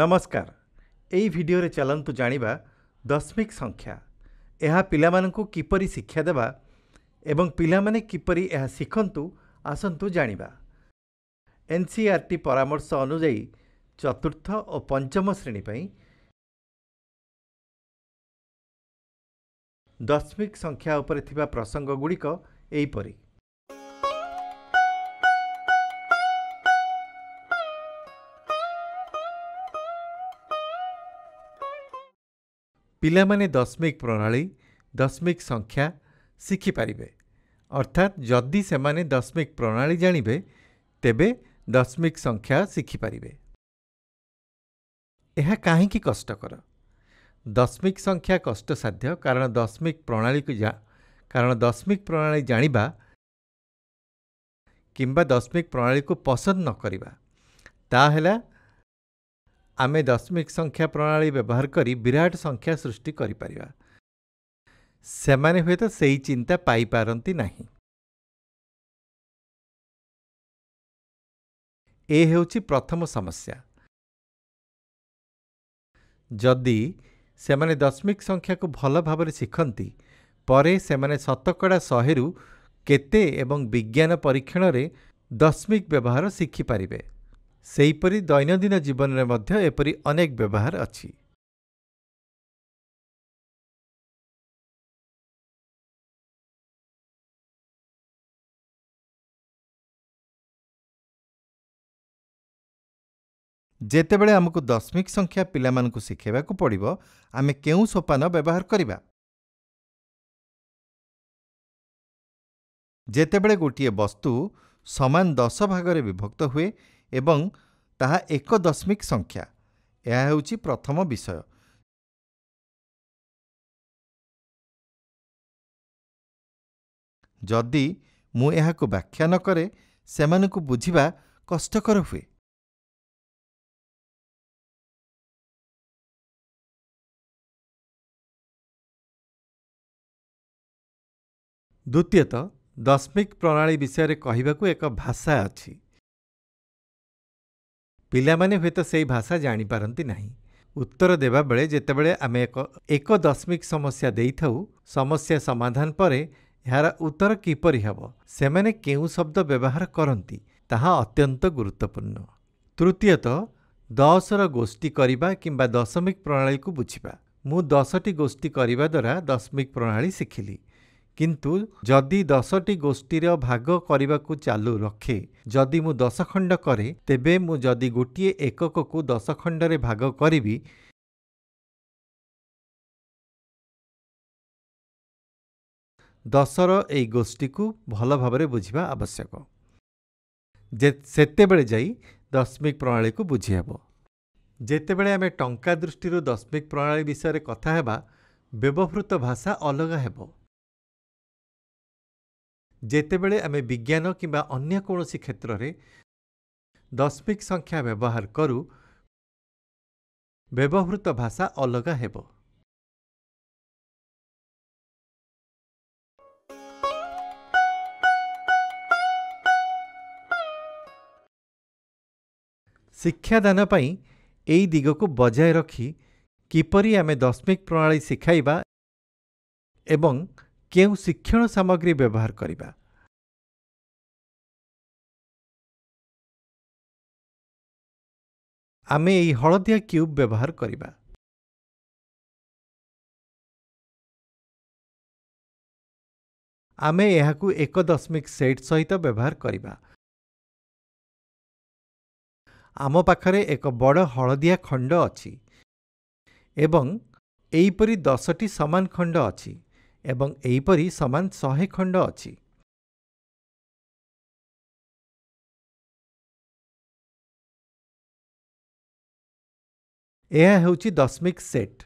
ନମସ୍କାର ଏହି ଭିଡ଼ିଓରେ ଚାଲନ୍ତୁ ଜାଣିବା ଦଶମିକ ସଂଖ୍ୟା ଏହା ପିଲାମାନଙ୍କୁ କିପରି ଶିକ୍ଷା ଦେବା ଏବଂ ପିଲାମାନେ କିପରି ଏହା ଶିଖନ୍ତୁ ଆସନ୍ତୁ ଜାଣିବା ଏନ୍ସିଆର୍ଟି ପରାମର୍ଶ ଅନୁଯାୟୀ ଚତୁର୍ଥ ଓ ପଞ୍ଚମ ଶ୍ରେଣୀ ପାଇଁ ଦଶମିକ ସଂଖ୍ୟା ଉପରେ ଥିବା ପ୍ରସଙ୍ଗଗୁଡ଼ିକ ଏହିପରି ପିଲାମାନେ ଦଶମିକ ପ୍ରଣାଳୀ ଦଶମିକ ସଂଖ୍ୟା ଶିଖିପାରିବେ ଅର୍ଥାତ୍ ଯଦି ସେମାନେ ଦଶମିକ ପ୍ରଣାଳୀ ଜାଣିବେ ତେବେ ଦଶମିକ ସଂଖ୍ୟା ଶିଖିପାରିବେ ଏହା କାହିଁକି କଷ୍ଟକର ଦଶମିକ ସଂଖ୍ୟା କଷ୍ଟସାଧ୍ୟ କାରଣ ଦଶମିକ ପ୍ରଣାଳୀକୁ କାରଣ ଦଶମିକ ପ୍ରଣାଳୀ ଜାଣିବା କିମ୍ବା ଦଶମିକ ପ୍ରଣାଳୀକୁ ପସନ୍ଦ ନ କରିବା ତାହା ହେଲା ଆମେ ଦଶମିକ ସଂଖ୍ୟା ପ୍ରଣାଳୀ ବ୍ୟବହାର କରି ବିରାଟ ସଂଖ୍ୟା ସୃଷ୍ଟି କରିପାରିବା ସେମାନେ ହୁଏତ ସେହି ଚିନ୍ତା ପାଇପାରନ୍ତି ନାହିଁ ଏ ହେଉଛି ପ୍ରଥମ ସମସ୍ୟା ଯଦି ସେମାନେ ଦଶମିକ ସଂଖ୍ୟାକୁ ଭଲ ଭାବରେ ଶିଖନ୍ତି ପରେ ସେମାନେ ଶତକଡ଼ା ଶହେରୁ କେତେ ଏବଂ ବିଜ୍ଞାନ ପରୀକ୍ଷଣରେ ଦଶମିକ ବ୍ୟବହାର ଶିଖିପାରିବେ ସେହିପରି ଦୈନନ୍ଦିନ ଜୀବନରେ ମଧ୍ୟ ଏପରି ଅନେକ ବ୍ୟବହାର ଅଛି ଯେତେବେଳେ ଆମକୁ ଦଶମିକ ସଂଖ୍ୟା ପିଲାମାନଙ୍କୁ ଶିଖାଇବାକୁ ପଡ଼ିବ ଆମେ କେଉଁ ସୋପାନ ବ୍ୟବହାର କରିବା ଯେତେବେଳେ ଗୋଟିଏ ବସ୍ତୁ ସମାନ ଦଶ ଭାଗରେ ବିଭକ୍ତ ହୁଏ ଏବଂ ତାହା ଏକ ଦଶମିକ ସଂଖ୍ୟା ଏହା ହେଉଛି ପ୍ରଥମ ବିଷୟ ଯଦି ମୁଁ ଏହାକୁ ବ୍ୟାଖ୍ୟା ନ କରେ ସେମାନଙ୍କୁ ବୁଝିବା କଷ୍ଟକର ହୁଏ ଦ୍ୱିତୀୟତଃ ଦଶମିକ ପ୍ରଣାଳୀ ବିଷୟରେ କହିବାକୁ ଏକ ଭାଷା ଅଛି ପିଲାମାନେ ହୁଏତ ସେହି ଭାଷା ଜାଣିପାରନ୍ତି ନାହିଁ ଉତ୍ତର ଦେବାବେଳେ ଯେତେବେଳେ ଆମେ ଏକ ଏକ ଦଶମିକ ସମସ୍ୟା ଦେଇଥାଉ ସମସ୍ୟା ସମାଧାନ ପରେ ଏହାର ଉତ୍ତର କିପରି ହେବ ସେମାନେ କେଉଁ ଶବ୍ଦ ବ୍ୟବହାର କରନ୍ତି ତାହା ଅତ୍ୟନ୍ତ ଗୁରୁତ୍ୱପୂର୍ଣ୍ଣ ତୃତୀୟତଃ ଦଶର ଗୋଷ୍ଠୀ କରିବା କିମ୍ବା ଦଶମିକ ପ୍ରଣାଳୀକୁ ବୁଝିବା ମୁଁ ଦଶଟି ଗୋଷ୍ଠୀ କରିବା ଦ୍ୱାରା ଦଶମିକ ପ୍ରଣାଳୀ ଶିଖିଲି କିନ୍ତୁ ଯଦି ଦଶଟି ଗୋଷ୍ଠୀର ଭାଗ କରିବାକୁ ଚାଲୁ ରଖେ ଯଦି ମୁଁ ଦଶ ଖଣ୍ଡ କରେ ତେବେ ମୁଁ ଯଦି ଗୋଟିଏ ଏକକକୁ ଦଶ ଖଣ୍ଡରେ ଭାଗ କରିବି ଦଶର ଏହି ଗୋଷ୍ଠୀକୁ ଭଲ ଭାବରେ ବୁଝିବା ଆବଶ୍ୟକ ଯେ ସେତେବେଳେ ଯାଇ ଦଶମିକ ପ୍ରଣାଳୀକୁ ବୁଝିହେବ ଯେତେବେଳେ ଆମେ ଟଙ୍କା ଦୃଷ୍ଟିରୁ ଦଶମିକ ପ୍ରଣାଳୀ ବିଷୟରେ କଥା ହେବା ବ୍ୟବହୃତ ଭାଷା ଅଲଗା ହେବ ଯେତେବେଳେ ଆମେ ବିଜ୍ଞାନ କିମ୍ବା ଅନ୍ୟ କୌଣସି କ୍ଷେତ୍ରରେ ଦଶମିକ ସଂଖ୍ୟା ବ୍ୟବହାର କରୁ ବ୍ୟବହୃତ ଭାଷା ଅଲଗା ହେବ ଶିକ୍ଷାଦାନ ପାଇଁ ଏହି ଦିଗକୁ ବଜାୟ ରଖି କିପରି ଆମେ ଦଶମିକ ପ୍ରଣାଳୀ ଶିଖାଇବା ଏବଂ କେଉଁ ଶିକ୍ଷଣ ସାମଗ୍ରୀ ବ୍ୟବହାର କରିବା ଆମେ ଏହି ହଳଦିଆ କ୍ୟୁବ୍ ବ୍ୟବହାର କରିବା ଆମେ ଏହାକୁ ଏକ ଦଶମିକ ସେଟ୍ ସହିତ ବ୍ୟବହାର କରିବା ଆମ ପାଖରେ ଏକ ବଡ଼ ହଳଦିଆ ଖଣ୍ଡ ଅଛି ଏବଂ ଏହିପରି ଦଶଟି ସମାନ ଖଣ୍ଡ ଅଛି ଏବଂ ଏହିପରି ସମାନ ଶହେ ଖଣ୍ଡ ଅଛି ଏହା ହେଉଛି ଦଶମିକ ସେଟ୍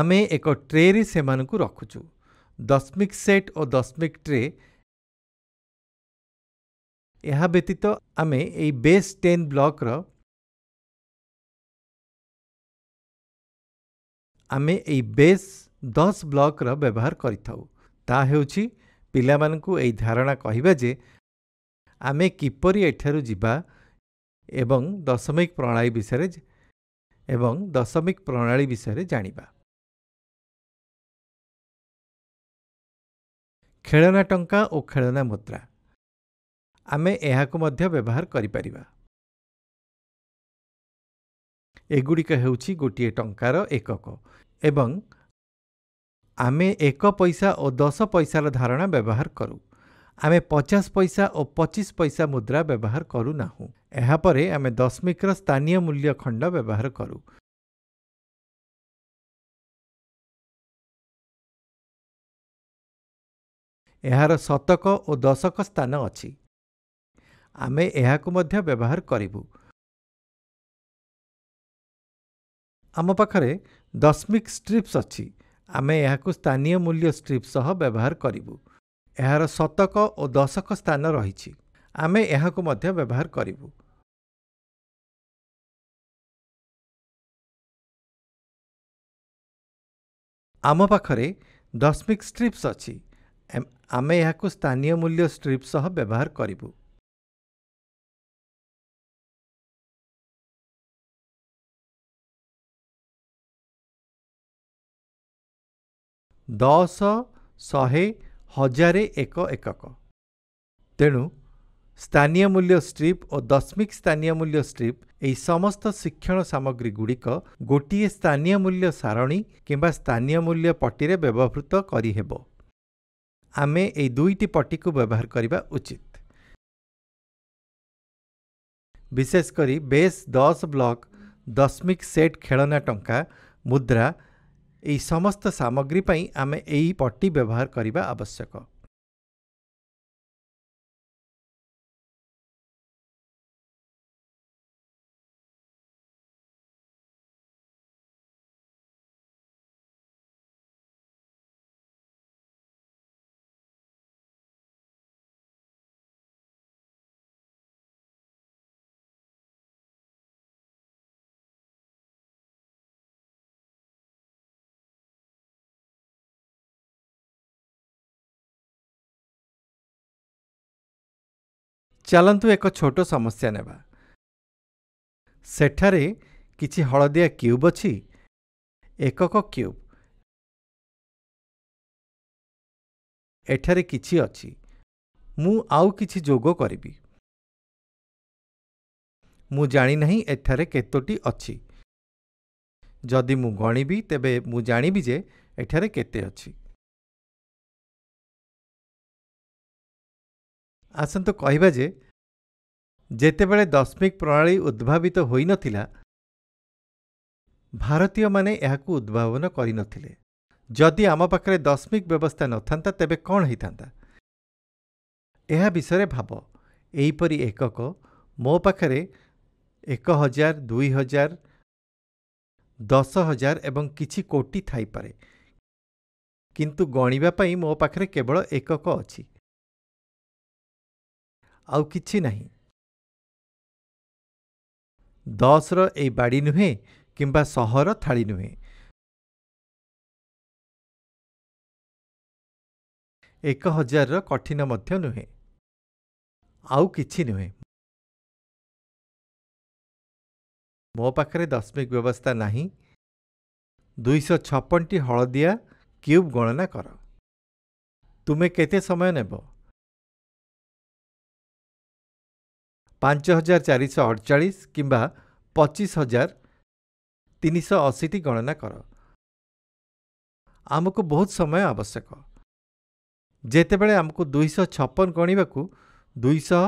ଆମେ ଏକ ଟ୍ରେରେ ସେମାନଙ୍କୁ ରଖୁଛୁ ଦଶମିକ ସେଟ୍ ଓ ଦଶମିକ ଟ୍ରେ ଏହା ବ୍ୟତୀତ ଆମେ ଏହି ବେସ୍ ଟେନ୍ ବ୍ଲକ୍ର ଆମେ ଏହି ବେସ୍ ଦଶ ବ୍ଲକର ବ୍ୟବହାର କରିଥାଉ ତାହା ହେଉଛି ପିଲାମାନଙ୍କୁ ଏହି ଧାରଣା କହିବା ଯେ ଆମେ କିପରି ଏଠାରୁ ଯିବା ଏବଂ ଦଶମିକ ପ୍ରଣାଳୀ ବିଷୟରେ ଏବଂ ଦଶମିକ ପ୍ରଣାଳୀ ବିଷୟରେ ଜାଣିବା ଖେଳନା ଟଙ୍କା ଓ ଖେଳନା ମୁଦ୍ରା ଆମେ ଏହାକୁ ମଧ୍ୟ ବ୍ୟବହାର କରିପାରିବା ଏଗୁଡ଼ିକ ହେଉଛି ଗୋଟିଏ ଟଙ୍କାର ଏକକ ଏବଂ ଆମେ ଏକ ପଇସା ଓ ଦଶ ପଇସାର ଧାରଣା ବ୍ୟବହାର କରୁ ଆମେ ପଚାଶ ପଇସା ଓ ପଚିଶ ପଇସା ମୁଦ୍ରା ବ୍ୟବହାର କରୁନାହୁଁ ଏହାପରେ ଆମେ ଦଶମିକର ସ୍ଥାନୀୟ ମୂଲ୍ୟ ଖଣ୍ଡ ବ୍ୟବହାର କରୁ ଏହାର ଶତକ ଓ ଦଶକ ସ୍ଥାନ ଅଛି ଆମେ ଏହାକୁ ମଧ୍ୟ ବ୍ୟବହାର କରିବୁ ଆମ ପାଖରେ ଦଶମିକ ଷ୍ଟ୍ରିପ୍ସ ଅଛି ଆମେ ଏହାକୁ ସ୍ଥାନୀୟ ମୂଲ୍ୟ ଷ୍ଟ୍ରିପ୍ ସହ ବ୍ୟବହାର କରିବୁ ଏହାର ଶତକ ଓ ଦଶକ ସ୍ଥାନ ରହିଛି ଆମେ ଏହାକୁ ମଧ୍ୟ ବ୍ୟବହାର କରିବୁ ଆମ ପାଖରେ ଦଶମିକ ଷ୍ଟ୍ରିପ୍ସ ଅଛି ଆମେ ଏହାକୁ ସ୍ଥାନୀୟ ମୂଲ୍ୟ ଷ୍ଟ୍ରିପ୍ ସହ ବ୍ୟବହାର କରିବୁ ଦଶ ଶହେ ହଜାରେ ଏକ ଏକକ ତେଣୁ ସ୍ଥାନୀୟ ମୂଲ୍ୟ ଷ୍ଟ୍ରିପ୍ ଓ ଦଶମିକ ସ୍ଥାନୀୟ ମୂଲ୍ୟ ଷ୍ଟ୍ରିପ୍ ଏହି ସମସ୍ତ ଶିକ୍ଷଣ ସାମଗ୍ରୀଗୁଡ଼ିକ ଗୋଟିଏ ସ୍ଥାନୀୟ ମୂଲ୍ୟ ସାରଣୀ କିମ୍ବା ସ୍ଥାନୀୟ ମୂଲ୍ୟ ପଟିରେ ବ୍ୟବହୃତ କରିହେବ ଆମେ ଏହି ଦୁଇଟି ପଟିକୁ ବ୍ୟବହାର କରିବା ଉଚିତ ବିଶେଷ କରି ବେଶ୍ ଦଶ ବ୍ଲକ୍ ଦଶମିକ ସେଟ୍ ଖେଳନା ଟଙ୍କା ମୁଦ୍ରା ଏହି ସମସ୍ତ ସାମଗ୍ରୀ ପାଇଁ ଆମେ ଏହି ପଟି ବ୍ୟବହାର କରିବା ଆବଶ୍ୟକ ଚାଲନ୍ତୁ ଏକ ଛୋଟ ସମସ୍ୟା ନେବା ସେଠାରେ କିଛି ହଳଦିଆ କ୍ୟୁବ୍ ଅଛି ଏକକ କ୍ୟୁବ୍ ଏଠାରେ କିଛି ଅଛି ମୁଁ ଆଉ କିଛି ଯୋଗ କରିବି ମୁଁ ଜାଣିନାହିଁ ଏଠାରେ କେତୋଟି ଅଛି ଯଦି ମୁଁ ଗଣିବି ତେବେ ମୁଁ ଜାଣିବି ଯେ ଏଠାରେ କେତେ ଅଛି ଆସନ୍ତୁ କହିବା ଯେ ଯେତେବେଳେ ଦଶମିକ ପ୍ରଣାଳୀ ଉଦ୍ଭାବିତ ହୋଇନଥିଲା ଭାରତୀୟମାନେ ଏହାକୁ ଉଦ୍ଭାବନ କରିନଥିଲେ ଯଦି ଆମ ପାଖରେ ଦଶମିକ ବ୍ୟବସ୍ଥା ନଥାନ୍ତା ତେବେ କ'ଣ ହୋଇଥାନ୍ତା ଏହା ବିଷୟରେ ଭାବ ଏହିପରି ଏକକ ମୋ ପାଖରେ ଏକ ହଜାର ଦୁଇ ହଜାର ଦଶ ହଜାର ଏବଂ କିଛି କୋଟି ଥାଇପାରେ କିନ୍ତୁ ଗଣିବା ପାଇଁ ମୋ ପାଖରେ କେବଳ ଏକକ ଅଛି ଆଉ କିଛି ନାହିଁ ଦଶର ଏଇ ବାଡ଼ି ନୁହେଁ କିମ୍ବା ସହର ଥାଳି ନୁହେଁ ଏକ ହଜାରର କଠିନ ମଧ୍ୟ ନୁହେଁ ଆଉ କିଛି ନୁହେଁ ମୋ ପାଖରେ ଦଶମିକ ବ୍ୟବସ୍ଥା ନାହିଁ ଦୁଇଶହ ଛପନଟି ହଳଦିଆ କ୍ୟୁବ୍ ଗଣନା କର ତୁମେ କେତେ ସମୟ ନେବ ପାଞ୍ଚ ହଜାର ଚାରିଶହ ଅଠଚାଳିଶ କିମ୍ବା ପଚିଶ ହଜାର ତିନିଶହ ଅଶୀଟି ଗଣନା କର ଆମକୁ ବହୁତ ସମୟ ଆବଶ୍ୟକ ଯେତେବେଳେ ଆମକୁ ଦୁଇଶହ ଛପନ ଗଣିବାକୁ ଦୁଇଶହ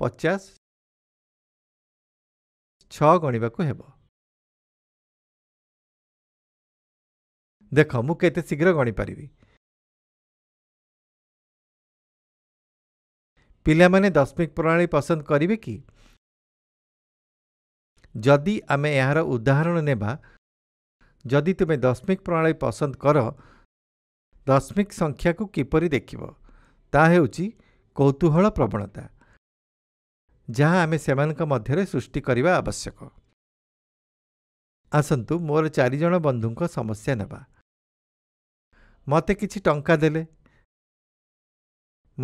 ପଚାଶ ଛଅ ଗଣିବାକୁ ହେବ ଦେଖ ମୁଁ କେତେ ଶୀଘ୍ର ଗଣିପାରିବି ପିଲାମାନେ ଦଶମିକ ପ୍ରଣାଳୀ ପସନ୍ଦ କରିବେ କି ଯଦି ଆମେ ଏହାର ଉଦାହରଣ ନେବା ଯଦି ତୁମେ ଦଶମିକ ପ୍ରଣାଳୀ ପସନ୍ଦ କର ଦଶମିକ ସଂଖ୍ୟାକୁ କିପରି ଦେଖିବ ତାହା ହେଉଛି କୌତୁହଳ ପ୍ରବଣତା ଯାହା ଆମେ ସେମାନଙ୍କ ମଧ୍ୟରେ ସୃଷ୍ଟି କରିବା ଆବଶ୍ୟକ ଆସନ୍ତୁ ମୋର ଚାରିଜଣ ବନ୍ଧୁଙ୍କ ସମସ୍ୟା ନେବା ମୋତେ କିଛି ଟଙ୍କା ଦେଲେ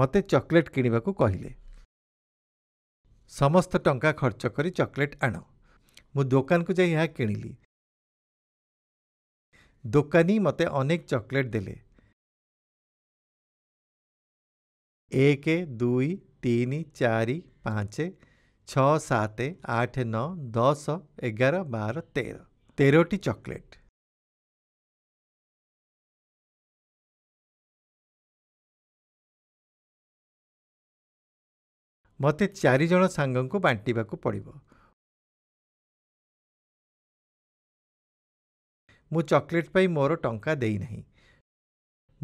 ମୋତେ ଚକୋଲେଟ୍ କିଣିବାକୁ କହିଲେ ସମସ୍ତ ଟଙ୍କା ଖର୍ଚ୍ଚ କରି ଚକୋଲେଟ୍ ଆଣ ମୁଁ ଦୋକାନକୁ ଯାଇ ଏହା କିଣିଲି ଦୋକାନୀ ମୋତେ ଅନେକ ଚକୋଲେଟ୍ ଦେଲେ ଏକ ଦୁଇ ତିନି ଚାରି ପାଞ୍ଚ ଛଅ ସାତ ଆଠ ନଅ ଦଶ ଏଗାର ବାର ତେର ତେରଟି ଚକୋଲେଟ୍ ମୋତେ ଚାରିଜଣ ସାଙ୍ଗଙ୍କୁ ବାଣ୍ଟିବାକୁ ପଡ଼ିବ ମୁଁ ଚକୋଲେଟ୍ ପାଇଁ ମୋର ଟଙ୍କା ଦେଇନାହିଁ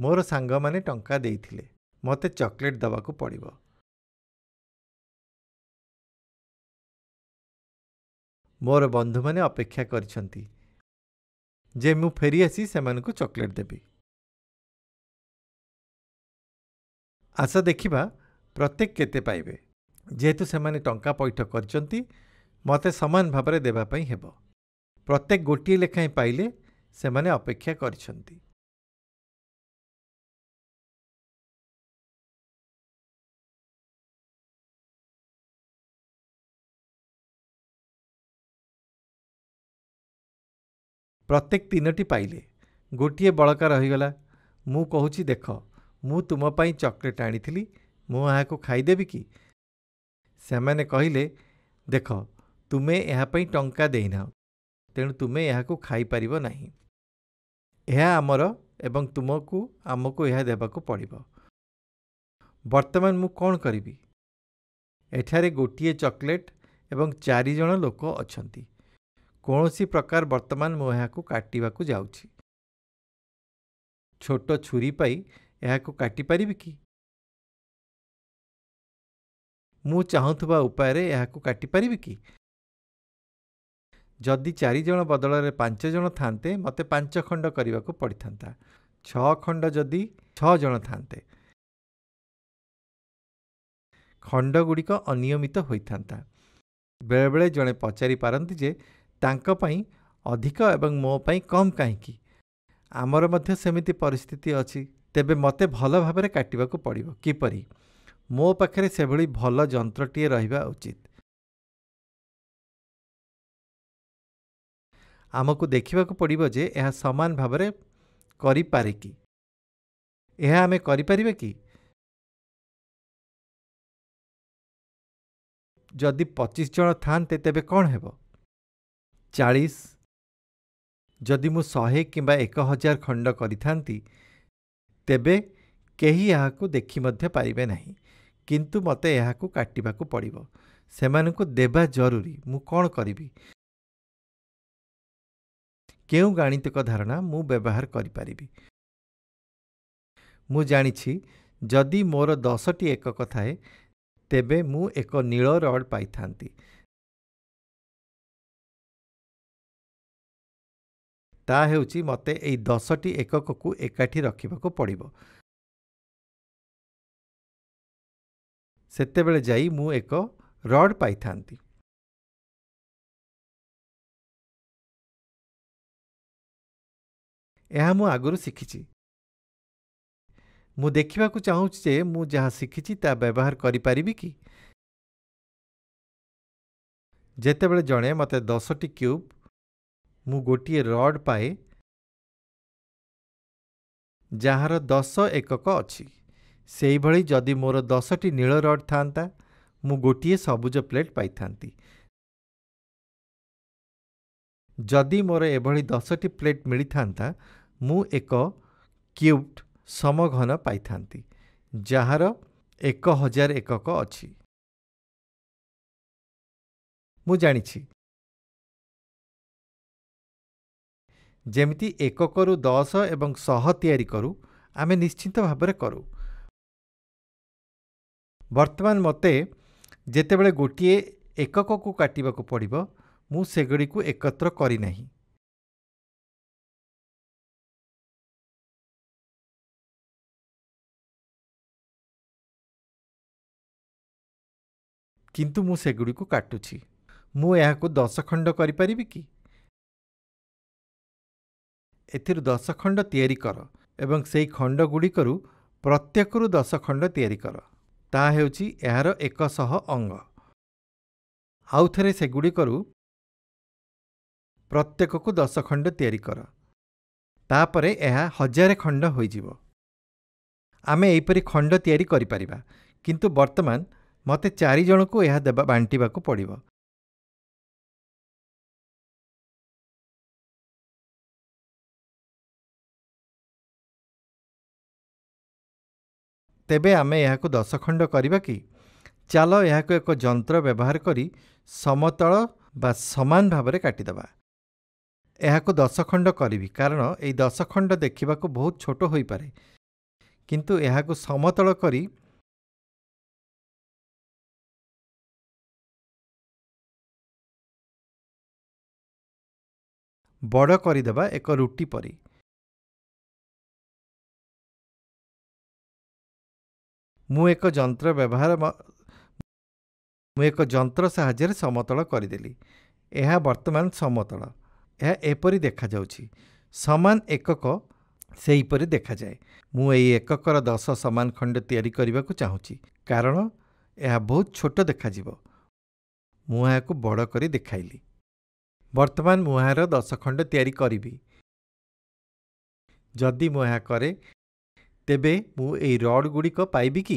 ମୋର ସାଙ୍ଗମାନେ ଟଙ୍କା ଦେଇଥିଲେ ମୋତେ ଚକୋଲେଟ୍ ଦେବାକୁ ପଡ଼ିବ ମୋର ବନ୍ଧୁମାନେ ଅପେକ୍ଷା କରିଛନ୍ତି ଯେ ମୁଁ ଫେରିଆସି ସେମାନଙ୍କୁ ଚକୋଲେଟ୍ ଦେବି ଆଶା ଦେଖିବା ପ୍ରତ୍ୟେକ କେତେ ପାଇବେ ଯେହେତୁ ସେମାନେ ଟଙ୍କା ପଇଠ କରିଛନ୍ତି ମୋତେ ସମାନ ଭାବରେ ଦେବା ପାଇଁ ହେବ ପ୍ରତ୍ୟେକ ଗୋଟିଏ ଲେଖାଏଁ ପାଇଲେ ସେମାନେ ଅପେକ୍ଷା କରିଛନ୍ତି ପ୍ରତ୍ୟେକ ତିନୋଟି ପାଇଲେ ଗୋଟିଏ ବଳକା ରହିଗଲା ମୁଁ କହୁଛି ଦେଖ ମୁଁ ତୁମ ପାଇଁ ଚକୋଲେଟ୍ ଆଣିଥିଲି ମୁଁ ଏହାକୁ ଖାଇଦେବି କି ସେମାନେ କହିଲେ ଦେଖ ତୁମେ ଏହା ପାଇଁ ଟଙ୍କା ଦେଇନାହୁଁ ତେଣୁ ତୁମେ ଏହାକୁ ଖାଇପାରିବ ନାହିଁ ଏହା ଆମର ଏବଂ ତୁମକୁ ଆମକୁ ଏହା ଦେବାକୁ ପଡ଼ିବ ବର୍ତ୍ତମାନ ମୁଁ କ'ଣ କରିବି ଏଠାରେ ଗୋଟିଏ ଚକୋଲେଟ୍ ଏବଂ ଚାରିଜଣ ଲୋକ ଅଛନ୍ତି କୌଣସି ପ୍ରକାର ବର୍ତ୍ତମାନ ମୁଁ ଏହାକୁ କାଟିବାକୁ ଯାଉଛି ଛୋଟ ଛୁରୀ ପାଇ ଏହାକୁ କାଟିପାରିବି କି ମୁଁ ଚାହୁଁଥିବା ଉପାୟରେ ଏହାକୁ କାଟିପାରିବି କି ଯଦି ଚାରିଜଣ ବଦଳରେ ପାଞ୍ଚ ଜଣ ଥାନ୍ତେ ମୋତେ ପାଞ୍ଚ ଖଣ୍ଡ କରିବାକୁ ପଡ଼ିଥାନ୍ତା ଛଅ ଖଣ୍ଡ ଯଦି ଛଅ ଜଣ ଥାନ୍ତେ ଖଣ୍ଡଗୁଡ଼ିକ ଅନିୟମିତ ହୋଇଥାନ୍ତା ବେଳେବେଳେ ଜଣେ ପଚାରିପାରନ୍ତି ଯେ ତାଙ୍କ ପାଇଁ ଅଧିକ ଏବଂ ମୋ ପାଇଁ କମ୍ କାହିଁକି ଆମର ମଧ୍ୟ ସେମିତି ପରିସ୍ଥିତି ଅଛି ତେବେ ମୋତେ ଭଲ ଭାବରେ କାଟିବାକୁ ପଡ଼ିବ କିପରି ମୋ ପାଖରେ ସେଭଳି ଭଲ ଯନ୍ତ୍ରଟିଏ ରହିବା ଉଚିତ ଆମକୁ ଦେଖିବାକୁ ପଡ଼ିବ ଯେ ଏହା ସମାନ ଭାବରେ କରିପାରେ କି ଏହା ଆମେ କରିପାରିବା କି ଯଦି ପଚିଶ ଜଣ ଥାନ୍ତେ ତେବେ କ'ଣ ହେବ ଚାଳିଶ ଯଦି ମୁଁ ଶହେ କିମ୍ବା ଏକ ହଜାର ଖଣ୍ଡ କରିଥାନ୍ତି ତେବେ କେହି ଏହାକୁ ଦେଖି ମଧ୍ୟ ପାରିବେ ନାହିଁ କିନ୍ତୁ ମୋତେ ଏହାକୁ କାଟିବାକୁ ପଡ଼ିବ ସେମାନଙ୍କୁ ଦେବା ଜରୁରୀ ମୁଁ କ'ଣ କରିବି କେଉଁ ଗାଣିତିକ ଧାରଣା ମୁଁ ବ୍ୟବହାର କରିପାରିବି ମୁଁ ଜାଣିଛି ଯଦି ମୋର ଦଶଟି ଏକକ ଥାଏ ତେବେ ମୁଁ ଏକ ନୀଳ ରଡ଼୍ ପାଇଥାନ୍ତି ତାହା ହେଉଛି ମୋତେ ଏହି ଦଶଟି ଏକକକୁ ଏକାଠି ରଖିବାକୁ ପଡ଼ିବ ସେତେବେଳେ ଯାଇ ମୁଁ ଏକ ରଡ଼୍ ପାଇଥାନ୍ତି ଏହା ମୁଁ ଆଗରୁ ଶିଖିଛି ମୁଁ ଦେଖିବାକୁ ଚାହୁଁଛି ଯେ ମୁଁ ଯାହା ଶିଖିଛି ତାହା ବ୍ୟବହାର କରିପାରିବି କି ଯେତେବେଳେ ଜଣେ ମୋତେ ଦଶଟି କ୍ୟୁବ୍ ମୁଁ ଗୋଟିଏ ରଡ଼୍ ପାଏ ଯାହାର ଦଶ ଏକକ ଅଛି ସେହିଭଳି ଯଦି ମୋର ଦଶଟି ନୀଳ ରଡ୍ ଥାଆନ୍ତା ମୁଁ ଗୋଟିଏ ସବୁଜ ପ୍ଲେଟ୍ ପାଇଥାନ୍ତି ଯଦି ମୋର ଏଭଳି ଦଶଟି ପ୍ଲେଟ୍ ମିଳିଥାନ୍ତା ମୁଁ ଏକ କ୍ୟୁବ୍ଡ ସମଘନ ପାଇଥାନ୍ତି ଯାହାର ଏକ ହଜାର ଏକକ ଅଛି ମୁଁ ଜାଣିଛି ଯେମିତି ଏକକରୁ ଦଶ ଏବଂ ଶହ ତିଆରି କରୁ ଆମେ ନିଶ୍ଚିତ ଭାବରେ କରୁ ବର୍ତ୍ତମାନ ମୋତେ ଯେତେବେଳେ ଗୋଟିଏ ଏକକକୁ କାଟିବାକୁ ପଡ଼ିବ ମୁଁ ସେଗୁଡ଼ିକୁ ଏକତ୍ର କରିନାହିଁ କିନ୍ତୁ ମୁଁ ସେଗୁଡ଼ିକୁ କାଟୁଛି ମୁଁ ଏହାକୁ ଦଶ ଖଣ୍ଡ କରିପାରିବି କି ଏଥିରୁ ଦଶ ଖଣ୍ଡ ତିଆରି କର ଏବଂ ସେହି ଖଣ୍ଡ ଗୁଡ଼ିକରୁ ପ୍ରତ୍ୟେକରୁ ଦଶ ଖଣ୍ଡ ତିଆରି କର ତାହା ହେଉଛି ଏହାର ଏକ ଶହ ଅଙ୍ଗ ଆଉଥରେ ସେଗୁଡ଼ିକରୁ ପ୍ରତ୍ୟେକକୁ ଦଶ ଖଣ୍ଡ ତିଆରି କର ତାପରେ ଏହା ହଜାରେ ଖଣ୍ଡ ହୋଇଯିବ ଆମେ ଏହିପରି ଖଣ୍ଡ ତିଆରି କରିପାରିବା କିନ୍ତୁ ବର୍ତ୍ତମାନ ମୋତେ ଚାରିଜଣଙ୍କୁ ଏହା ଦେବା ବାଣ୍ଟିବାକୁ ପଡ଼ିବ ତେବେ ଆମେ ଏହାକୁ ଦଶ ଖଣ୍ଡ କରିବା କି ଚାଲ ଏହାକୁ ଏକ ଯନ୍ତ୍ର ବ୍ୟବହାର କରି ସମତଳ ବା ସମାନ ଭାବରେ କାଟିଦେବା ଏହାକୁ ଦଶଖଣ୍ଡ କରିବି କାରଣ ଏହି ଦଶଖଣ୍ଡ ଦେଖିବାକୁ ବହୁତ ଛୋଟ ହୋଇପାରେ କିନ୍ତୁ ଏହାକୁ ସମତଳ କରି ବଡ଼ କରିଦେବା ଏକ ରୁଟି ପରି ମୁଁ ଏକ ଯନ୍ତ୍ର ବ୍ୟବହାର ମୁଁ ଏକ ଯନ୍ତ୍ର ସାହାଯ୍ୟରେ ସମତଳ କରିଦେଲି ଏହା ବର୍ତ୍ତମାନ ସମତଳ ଏହା ଏପରି ଦେଖାଯାଉଛି ସମାନ ଏକକ ସେହିପରି ଦେଖାଯାଏ ମୁଁ ଏହି ଏକକର ଦଶ ସମାନ ଖଣ୍ଡ ତିଆରି କରିବାକୁ ଚାହୁଁଛି କାରଣ ଏହା ବହୁତ ଛୋଟ ଦେଖାଯିବ ମୁଁ ଏହାକୁ ବଡ଼ କରି ଦେଖାଇଲି ବର୍ତ୍ତମାନ ମୁଁ ଏହାର ଦଶ ଖଣ୍ଡ ତିଆରି କରିବି ଯଦି ମୁଁ ଏହା କରେ ତେବେ ମୁଁ ଏହି ରଡ୍ଗୁଡ଼ିକ ପାଇବି କି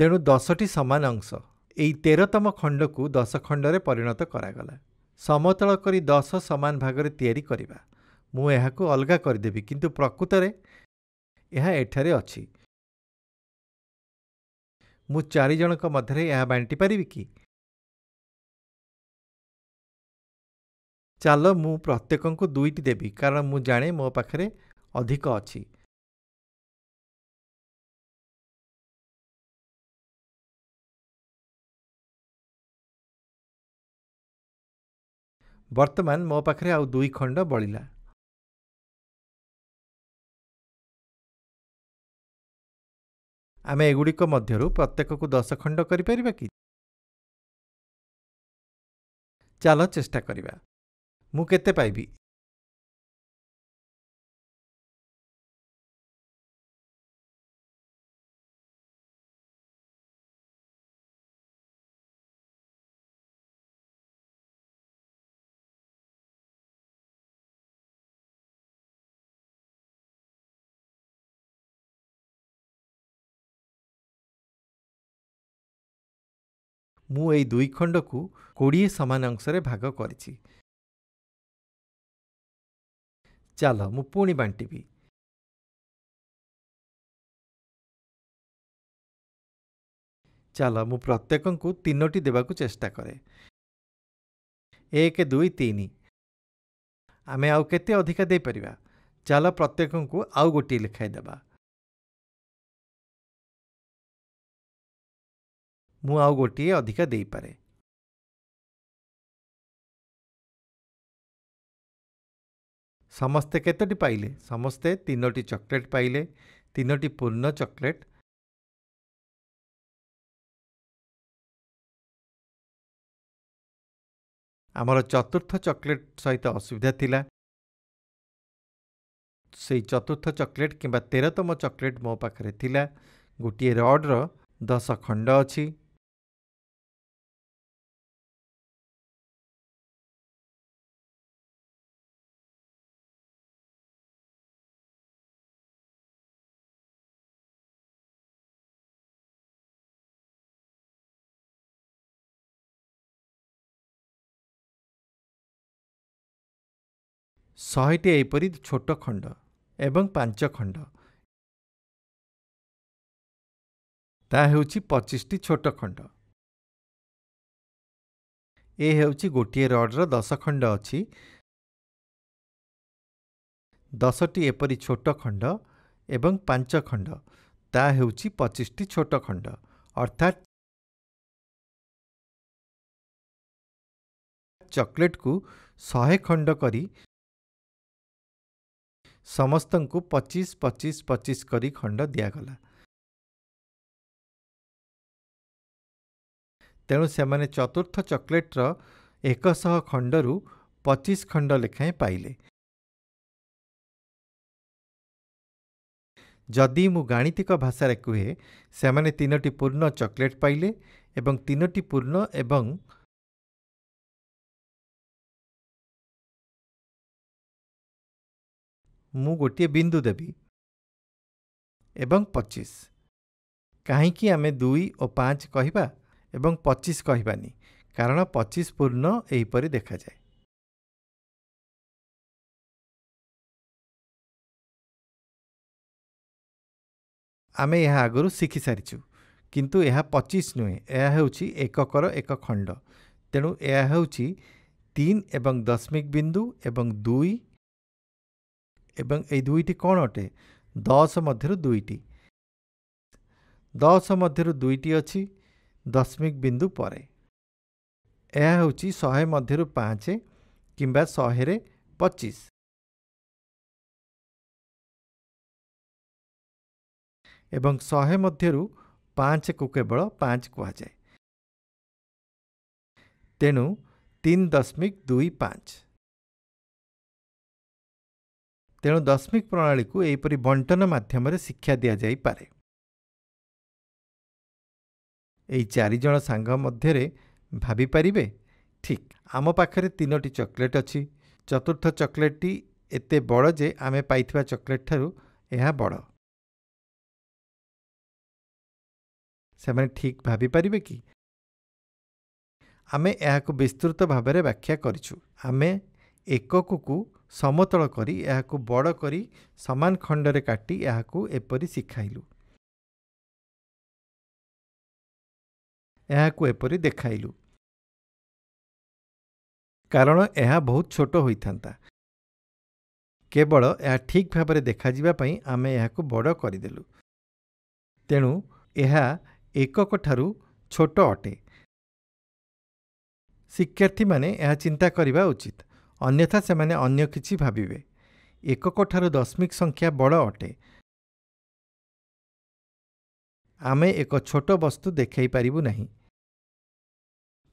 ତେଣୁ ଦଶଟି ସମାନ ଅଂଶ ଏହି ତେରତମ ଖଣ୍ଡକୁ ଦଶ ଖଣ୍ଡରେ ପରିଣତ କରାଗଲା ସମତଳ କରି ଦଶ ସମାନ ଭାଗରେ ତିଆରି କରିବା ମୁଁ ଏହାକୁ ଅଲଗା କରିଦେବି କିନ୍ତୁ ପ୍ରକୃତରେ ଏହା ଏଠାରେ ଅଛି ମୁଁ ଚାରିଜଣଙ୍କ ମଧ୍ୟରେ ଏହା ବାଣ୍ଟି ପାରିବି କି ଚାଲ ମୁଁ ପ୍ରତ୍ୟେକଙ୍କୁ ଦୁଇଟି ଦେବି କାରଣ ମୁଁ ଜାଣେ ମୋ ପାଖରେ ଅଧିକ ଅଛି ବର୍ତ୍ତମାନ ମୋ ପାଖରେ ଆଉ ଦୁଇ ଖଣ୍ଡ ବଳିଲା ଆମେ ଏଗୁଡ଼ିକ ମଧ୍ୟରୁ ପ୍ରତ୍ୟେକକୁ ଦଶ ଖଣ୍ଡ କରିପାରିବା କି ଚାଲ ଚେଷ୍ଟା କରିବା ମୁଁ କେତେ ପାଇବି ମୁଁ ଏହି ଦୁଇ ଖଣ୍ଡକୁ କୋଡ଼ିଏ ସମାନ ଅଂଶରେ ଭାଗ କରିଛି ଚାଲ ମୁଁ ପୁଣି ବାଣ୍ଟିବି ଚାଲ ମୁଁ ପ୍ରତ୍ୟେକଙ୍କୁ ତିନୋଟି ଦେବାକୁ ଚେଷ୍ଟା କରେ ଏକ ଦୁଇ ତିନି ଆମେ ଆଉ କେତେ ଅଧିକା ଦେଇପାରିବା ଚାଲ ପ୍ରତ୍ୟେକଙ୍କୁ ଆଉ ଗୋଟିଏ ଲେଖାଇ ଦେବା ମୁଁ ଆଉ ଗୋଟିଏ ଅଧିକା ଦେଇପାରେ ସମସ୍ତେ କେତୋଟି ପାଇଲେ ସମସ୍ତେ ତିନୋଟି ଚକୋଲେଟ୍ ପାଇଲେ ତିନୋଟି ପୂର୍ଣ୍ଣ ଚକୋଲେଟ୍ ଆମର ଚତୁର୍ଥ ଚକୋଲେଟ୍ ସହିତ ଅସୁବିଧା ଥିଲା ସେଇ ଚତୁର୍ଥ ଚକୋଲେଟ୍ କିମ୍ବା ତେରତମ ଚକୋଲେଟ୍ ମୋ ପାଖରେ ଥିଲା ଗୋଟିଏ ରଡ଼୍ର ଦଶ ଖଣ୍ଡ ଅଛି ଶହେଟି ଏହିପରି ଛୋଟ ଖଣ୍ଡ ଏବଂ ପାଞ୍ଚ ଖଣ୍ଡ ତାହା ହେଉଛି ପଚିଶଟି ଛୋଟ ଖଣ୍ଡ ଏ ହେଉଛି ଗୋଟିଏ ରଡ଼ର ଦଶ ଖଣ୍ଡ ଅଛି ଦଶଟି ଏପରି ଛୋଟ ଖଣ୍ଡ ଏବଂ ପାଞ୍ଚ ଖଣ୍ଡ ତାହା ହେଉଛି ପଚିଶଟି ଛୋଟ ଖଣ୍ଡ ଅର୍ଥାତ୍ ଚକୋଲେଟ୍କୁ ଶହେ ଖଣ୍ଡ କରି ସମସ୍ତଙ୍କୁ ପଚିଶ ପଚିଶ ପଚିଶ କରି ଖଣ୍ଡ ଦିଆଗଲା ତେଣୁ ସେମାନେ ଚତୁର୍ଥ ଚକୋଲେଟ୍ର ଏକଶହ ଖଣ୍ଡରୁ ପଚିଶ ଖଣ୍ଡ ଲେଖାଏଁ ପାଇଲେ ଯଦି ମୁଁ ଗାଣିତିକ ଭାଷାରେ କୁହେ ସେମାନେ ତିନୋଟି ପୂର୍ଣ୍ଣ ଚକୋଲେଟ୍ ପାଇଲେ ଏବଂ ତିନୋଟି ପୂର୍ଣ୍ଣ ଏବଂ ମୁଁ ଗୋଟିଏ ବିନ୍ଦୁ ଦେବି ଏବଂ ପଚିଶ କାହିଁକି ଆମେ ଦୁଇ ଓ ପାଞ୍ଚ କହିବା ଏବଂ ପଚିଶ କହିବାନି କାରଣ ପଚିଶ ପୂର୍ଣ୍ଣ ଏହିପରି ଦେଖାଯାଏ ଆମେ ଏହା ଆଗରୁ ଶିଖିସାରିଛୁ କିନ୍ତୁ ଏହା ପଚିଶ ନୁହେଁ ଏହା ହେଉଛି ଏକକର ଏକ ଖଣ୍ଡ ତେଣୁ ଏହା ହେଉଛି ତିନି ଏବଂ ଦଶମିକ ବିନ୍ଦୁ ଏବଂ ଦୁଇ ଏବଂ ଏହି ଦୁଇଟି କ'ଣ ଅଟେ ଦଶ ମଧ୍ୟରୁ ଦୁଇଟି ଦଶ ମଧ୍ୟରୁ ଦୁଇଟି ଅଛି ଦଶମିକ ବିନ୍ଦୁ ପରେ ଏହା ହେଉଛି ଶହେ ମଧ୍ୟରୁ ପାଞ୍ଚ କିମ୍ବା ଶହେରେ ପଚିଶ ଏବଂ ଶହେ ମଧ୍ୟରୁ ପାଞ୍ଚକୁ କେବଳ ପାଞ୍ଚ କୁହାଯାଏ ତେଣୁ ତିନି ଦଶମିକ ଦୁଇ ପାଞ୍ଚ ତେଣୁ ଦଶମିକ ପ୍ରଣାଳୀକୁ ଏହିପରି ବଣ୍ଟନ ମାଧ୍ୟମରେ ଶିକ୍ଷା ଦିଆଯାଇପାରେ ଏହି ଚାରିଜଣ ସାଙ୍ଗ ମଧ୍ୟରେ ଭାବିପାରିବେ ଠିକ୍ ଆମ ପାଖରେ ତିନୋଟି ଚକୋଲେଟ୍ ଅଛି ଚତୁର୍ଥ ଚକୋଲେଟ୍ଟି ଏତେ ବଡ଼ ଯେ ଆମେ ପାଇଥିବା ଚକୋଲେଟ୍ଠାରୁ ଏହା ବଡ଼ ସେମାନେ ଠିକ୍ ଭାବିପାରିବେ କି ଆମେ ଏହାକୁ ବିସ୍ତୃତ ଭାବରେ ବ୍ୟାଖ୍ୟା କରିଛୁ ଆମେ ଏକକକୁ ସମତଳ କରି ଏହାକୁ ବଡ଼ କରି ସମାନ ଖଣ୍ଡରେ କାଟି ଏହାକୁ ଏପରି ଶିଖାଇଲୁ ଏହାକୁ ଏପରି ଦେଖାଇଲୁ କାରଣ ଏହା ବହୁତ ଛୋଟ ହୋଇଥାନ୍ତା କେବଳ ଏହା ଠିକ୍ ଭାବରେ ଦେଖାଯିବା ପାଇଁ ଆମେ ଏହାକୁ ବଡ଼ କରିଦେଲୁ ତେଣୁ ଏହା ଏକକଠାରୁ ଛୋଟ ଅଟେ ଶିକ୍ଷାର୍ଥୀମାନେ ଏହା ଚିନ୍ତା କରିବା ଉଚିତ ଅନ୍ୟଥା ସେମାନେ ଅନ୍ୟ କିଛି ଭାବିବେ ଏକକଠାରୁ ଦଶମିକ ସଂଖ୍ୟା ବଡ଼ ଅଟେ ଆମେ ଏକ ଛୋଟ ବସ୍ତୁ ଦେଖାଇ ପାରିବୁ ନାହିଁ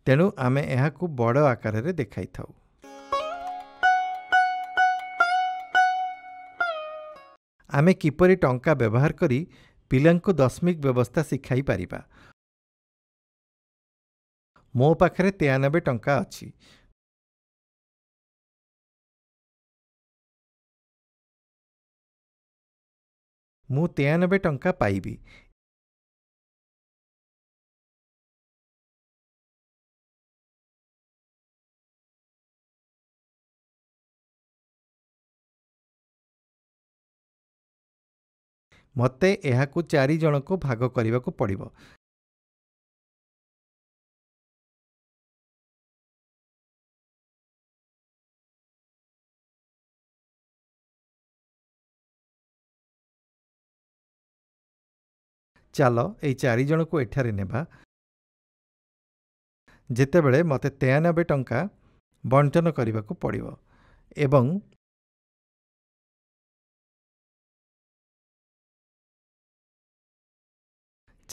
ତେଣୁ ଆମେ ଏହାକୁ ବଡ଼ ଆକାରରେ ଦେଖାଇଥାଉ ଆମେ କିପରି ଟଙ୍କା ବ୍ୟବହାର କରି ପିଲାଙ୍କୁ ଦଶମିକ ବ୍ୟବସ୍ଥା ଶିଖାଇ ପାରିବା ମୋ ପାଖରେ ତେୟାନବେ ଟଙ୍କା ଅଛି ମୁଁ ତେୟାନବେ ଟଙ୍କା ପାଇବି ମୋତେ ଏହାକୁ ଚାରି ଜଣକୁ ଭାଗ କରିବାକୁ ପଡ଼ିବ ଚାଲ ଏଇ ଚାରିଜଣକୁ ଏଠାରେ ନେବା ଯେତେବେଳେ ମୋତେ ତେୟାନବେ ଟଙ୍କା ବଣ୍ଟନ କରିବାକୁ ପଡ଼ିବ ଏବଂ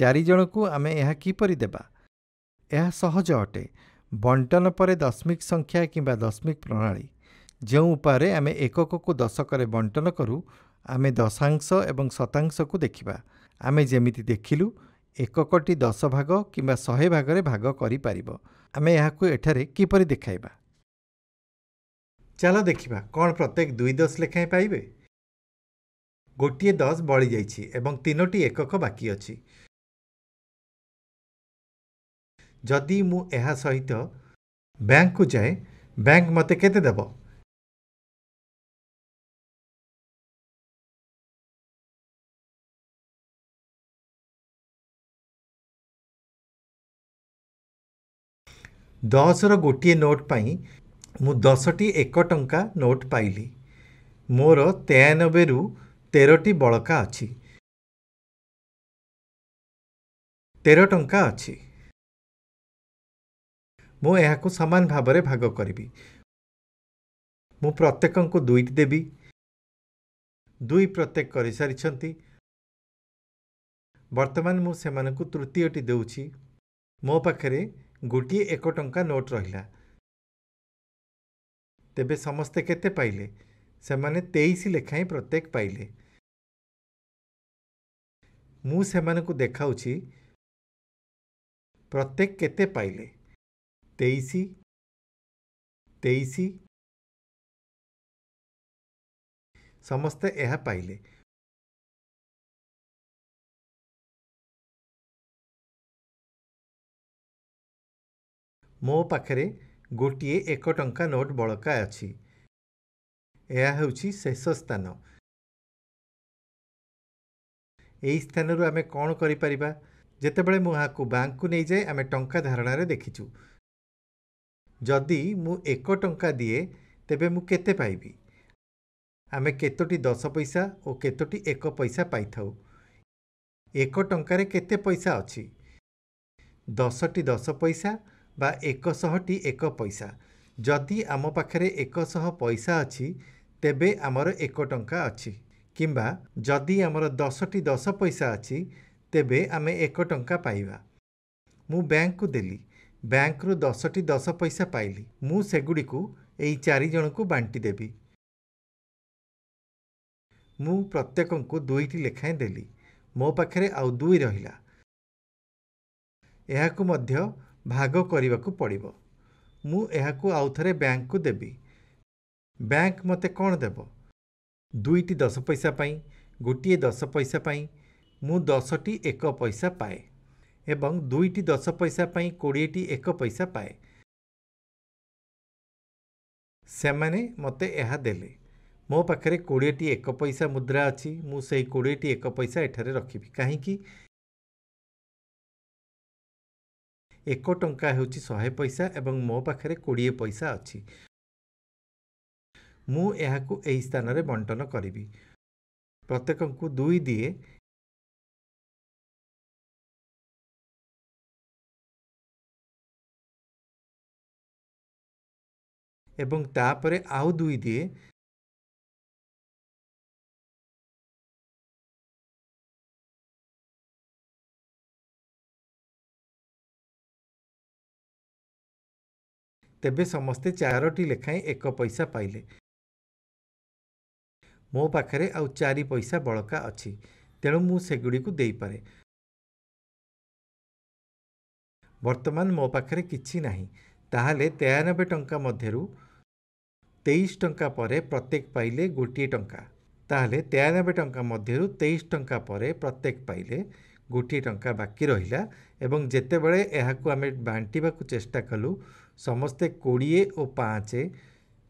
ଚାରିଜଣକୁ ଆମେ ଏହା କିପରି ଦେବା ଏହା ସହଜ ଅଟେ ବଣ୍ଟନ ପରେ ଦଶମିକ ସଂଖ୍ୟା କିମ୍ବା ଦଶମିକ ପ୍ରଣାଳୀ ଯେଉଁ ଉପାୟରେ ଆମେ ଏକକକୁ ଦଶକରେ ବଣ୍ଟନ କରୁ ଆମେ ଦଶାଂଶ ଏବଂ ଶତାଂଶକୁ ଦେଖିବା ଆମେ ଯେମିତି ଦେଖିଲୁ ଏକକଟି ଦଶ ଭାଗ କିମ୍ବା ଶହେ ଭାଗରେ ଭାଗ କରିପାରିବ ଆମେ ଏହାକୁ ଏଠାରେ କିପରି ଦେଖାଇବା ଚାଲ ଦେଖିବା କ'ଣ ପ୍ରତ୍ୟେକ ଦୁଇ ଦଶ ଲେଖାଏଁ ପାଇବେ ଗୋଟିଏ ଦଶ ବଳିଯାଇଛି ଏବଂ ତିନୋଟି ଏକକ ବାକି ଅଛି ଯଦି ମୁଁ ଏହା ସହିତ ବ୍ୟାଙ୍କକୁ ଯାଏ ବ୍ୟାଙ୍କ ମୋତେ କେତେ ଦେବ ଦଶର ଗୋଟିଏ ନୋଟ୍ ପାଇଁ ମୁଁ ଦଶଟି ଏକ ଟଙ୍କା ନୋଟ୍ ପାଇଲି ମୋର ତେୟାନବେରୁ ତେରଟି ବଳକା ଅଛି ତେର ଟଙ୍କା ଅଛି ମୁଁ ଏହାକୁ ସମାନ ଭାବରେ ଭାଗ କରିବି ମୁଁ ପ୍ରତ୍ୟେକଙ୍କୁ ଦୁଇଟି ଦେବି ଦୁଇ ପ୍ରତ୍ୟେକ କରିସାରିଛନ୍ତି ବର୍ତ୍ତମାନ ମୁଁ ସେମାନଙ୍କୁ ତୃତୀୟଟି ଦେଉଛି ମୋ ପାଖରେ ଗୋଟିଏ ଏକ ଟଙ୍କା ନୋଟ୍ ରହିଲା ତେବେ ସମସ୍ତେ କେତେ ପାଇଲେ ସେମାନେ ତେଇଶ ଲେଖା ହିଁ ପ୍ରତ୍ୟେକ ପାଇଲେ ମୁଁ ସେମାନଙ୍କୁ ଦେଖାଉଛି ପ୍ରତ୍ୟେକ କେତେ ପାଇଲେ ତେଇଶ ତେଇଶ ସମସ୍ତେ ଏହା ପାଇଲେ ମୋ ପାଖରେ ଗୋଟିଏ ଏକ ଟଙ୍କା ନୋଟ୍ ବଳକା ଅଛି ଏହା ହେଉଛି ଶେଷ ସ୍ଥାନ ଏହି ସ୍ଥାନରୁ ଆମେ କ'ଣ କରିପାରିବା ଯେତେବେଳେ ମୁଁ ଏହାକୁ ବ୍ୟାଙ୍କକୁ ନେଇଯାଏ ଆମେ ଟଙ୍କା ଧାରଣାରେ ଦେଖିଛୁ ଯଦି ମୁଁ ଏକ ଟଙ୍କା ଦିଏ ତେବେ ମୁଁ କେତେ ପାଇବି ଆମେ କେତୋଟି ଦଶ ପଇସା ଓ କେତୋଟି ଏକ ପଇସା ପାଇଥାଉ ଏକ ଟଙ୍କାରେ କେତେ ପଇସା ଅଛି ଦଶଟି ଦଶ ପଇସା ବା ଏକଶହଟି ଏକ ପଇସା ଯଦି ଆମ ପାଖରେ ଏକଶହ ପଇସା ଅଛି ତେବେ ଆମର ଏକ ଟଙ୍କା ଅଛି କିମ୍ବା ଯଦି ଆମର ଦଶଟି ଦଶ ପଇସା ଅଛି ତେବେ ଆମେ ଏକ ଟଙ୍କା ପାଇବା ମୁଁ ବ୍ୟାଙ୍କକୁ ଦେଲି ବ୍ୟାଙ୍କରୁ ଦଶଟି ଦଶ ପଇସା ପାଇଲି ମୁଁ ସେଗୁଡ଼ିକୁ ଏଇ ଚାରିଜଣଙ୍କୁ ବାଣ୍ଟି ଦେବି ମୁଁ ପ୍ରତ୍ୟେକଙ୍କୁ ଦୁଇଟି ଲେଖାଏଁ ଦେଲି ମୋ ପାଖରେ ଆଉ ଦୁଇ ରହିଲା ଏହାକୁ ମଧ୍ୟ ଭାଗ କରିବାକୁ ପଡ଼ିବ ମୁଁ ଏହାକୁ ଆଉଥରେ ବ୍ୟାଙ୍କକୁ ଦେବି ବ୍ୟାଙ୍କ ମୋତେ କ'ଣ ଦେବ ଦୁଇଟି ଦଶ ପଇସା ପାଇଁ ଗୋଟିଏ ଦଶ ପଇସା ପାଇଁ ମୁଁ ଦଶଟି ଏକ ପଇସା ପାଏ ଏବଂ ଦୁଇଟି ଦଶ ପଇସା ପାଇଁ କୋଡ଼ିଏଟି ଏକ ପଇସା ପାଏ ସେମାନେ ମୋତେ ଏହା ଦେଲେ ମୋ ପାଖରେ କୋଡ଼ିଏଟି ଏକ ପଇସା ମୁଦ୍ରା ଅଛି ମୁଁ ସେହି କୋଡ଼ିଏଟି ଏକ ପଇସା ଏଠାରେ ରଖିବି କାହିଁକି ଏକ ଟଙ୍କା ହେଉଛି ଶହେ ପଇସା ଏବଂ ମୋ ପାଖରେ କୋଡ଼ିଏ ପଇସା ଅଛି ମୁଁ ଏହାକୁ ଏହି ସ୍ଥାନରେ ବଣ୍ଟନ କରିବି ପ୍ରତ୍ୟେକଙ୍କୁ ଦୁଇ ଦିଏ ଏବଂ ତାପରେ ଆଉ ଦୁଇ ଦିଏ ତେବେ ସମସ୍ତେ ଚାରୋଟି ଲେଖାଏଁ ଏକ ପଇସା ପାଇଲେ ମୋ ପାଖରେ ଆଉ ଚାରି ପଇସା ବଳକା ଅଛି ତେଣୁ ମୁଁ ସେଗୁଡ଼ିକୁ ଦେଇପାରେ ବର୍ତ୍ତମାନ ମୋ ପାଖରେ କିଛି ନାହିଁ ତାହେଲେ ତେୟାନବେ ଟଙ୍କା ମଧ୍ୟରୁ ତେଇଶ ଟଙ୍କା ପରେ ପ୍ରତ୍ୟେକ ପାଇଲେ ଗୋଟିଏ ଟଙ୍କା ତାହେଲେ ତେୟାନବେ ଟଙ୍କା ମଧ୍ୟରୁ ତେଇଶ ଟଙ୍କା ପରେ ପ୍ରତ୍ୟେକ ପାଇଲେ ଗୋଟିଏ ଟଙ୍କା ବାକି ରହିଲା ଏବଂ ଯେତେବେଳେ ଏହାକୁ ଆମେ ବାଣ୍ଟିବାକୁ ଚେଷ୍ଟା କଲୁ ସମସ୍ତେ କୋଡ଼ିଏ ଓ ପାଞ୍ଚ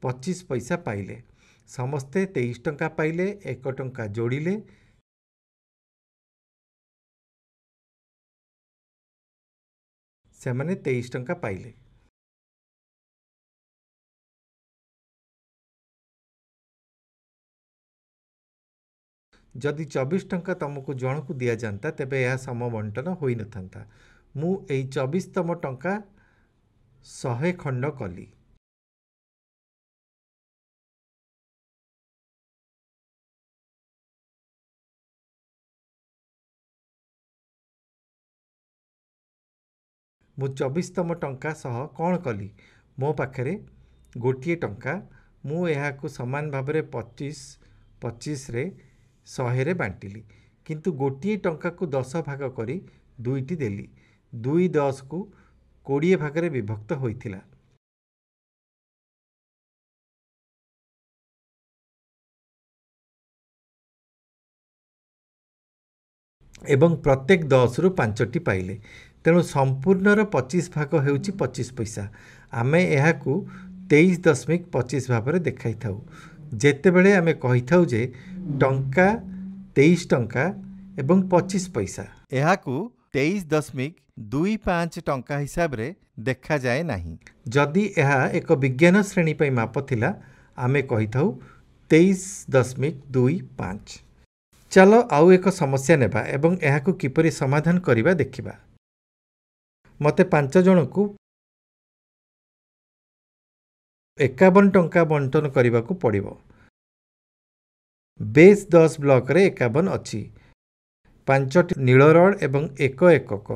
ପଚିଶ ପଇସା ପାଇଲେ ସମସ୍ତେ ତେଇଶ ଟଙ୍କା ପାଇଲେ ଏକ ଟଙ୍କା ଯୋଡ଼ିଲେ ସେମାନେ ତେଇଶ ଟଙ୍କା ପାଇଲେ ଯଦି ଚବିଶ ଟଙ୍କା ତୁମକୁ ଜଣକୁ ଦିଆଯାଆନ୍ତା ତେବେ ଏହା ସମବଣ୍ଟନ ହୋଇନଥାନ୍ତା ମୁଁ ଏହି ଚବିଶତମ ଟଙ୍କା ଶହେ ଖଣ୍ଡ କଲି ମୁଁ ଚବିଶତମ ଟଙ୍କା ସହ କ'ଣ କଲି ମୋ ପାଖରେ ଗୋଟିଏ ଟଙ୍କା ମୁଁ ଏହାକୁ ସମାନ ଭାବରେ ପଚିଶ ପଚିଶରେ ଶହେରେ ବାଣ୍ଟିଲି କିନ୍ତୁ ଗୋଟିଏ ଟଙ୍କାକୁ ଦଶ ଭାଗ କରି ଦୁଇଟି ଦେଲି ଦୁଇ ଦଶକୁ କୋଡ଼ିଏ ଭାଗରେ ବିଭକ୍ତ ହୋଇଥିଲା ଏବଂ ପ୍ରତ୍ୟେକ ଦଶରୁ ପାଞ୍ଚଟି ପାଇଲେ ତେଣୁ ସମ୍ପୂର୍ଣ୍ଣର ପଚିଶ ଭାଗ ହେଉଛି ପଚିଶ ପଇସା ଆମେ ଏହାକୁ ତେଇଶ ଦଶମିକ ପଚିଶ ଭାବରେ ଦେଖାଇଥାଉ ଯେତେବେଳେ ଆମେ କହିଥାଉ ଯେ ଟଙ୍କା ତେଇଶ ଟଙ୍କା ଏବଂ ପଚିଶ ପଇସା ଏହାକୁ ତେଇଶ ଦଶମିକ ଦୁଇ ପାଞ୍ଚ ଟଙ୍କା ହିସାବରେ ଦେଖାଯାଏ ନାହିଁ ଯଦି ଏହା ଏକ ବିଜ୍ଞାନ ଶ୍ରେଣୀ ପାଇଁ ମାପ ଥିଲା ଆମେ କହିଥାଉ ତେଇଶ ଦଶମିକ ଦୁଇ ପାଞ୍ଚ ଚାଲ ଆଉ ଏକ ସମସ୍ୟା ନେବା ଏବଂ ଏହାକୁ କିପରି ସମାଧାନ କରିବା ଦେଖିବା ମୋତେ ପାଞ୍ଚ ଜଣଙ୍କୁ ଏକାବନ ଟଙ୍କା ବଣ୍ଟନ କରିବାକୁ ପଡ଼ିବ ବେସ୍ ଦଶ ବ୍ଲକରେ ଏକାବନ ଅଛି ପାଞ୍ଚଟି ନୀଳ ରଡ଼୍ ଏବଂ ଏକ ଏକକ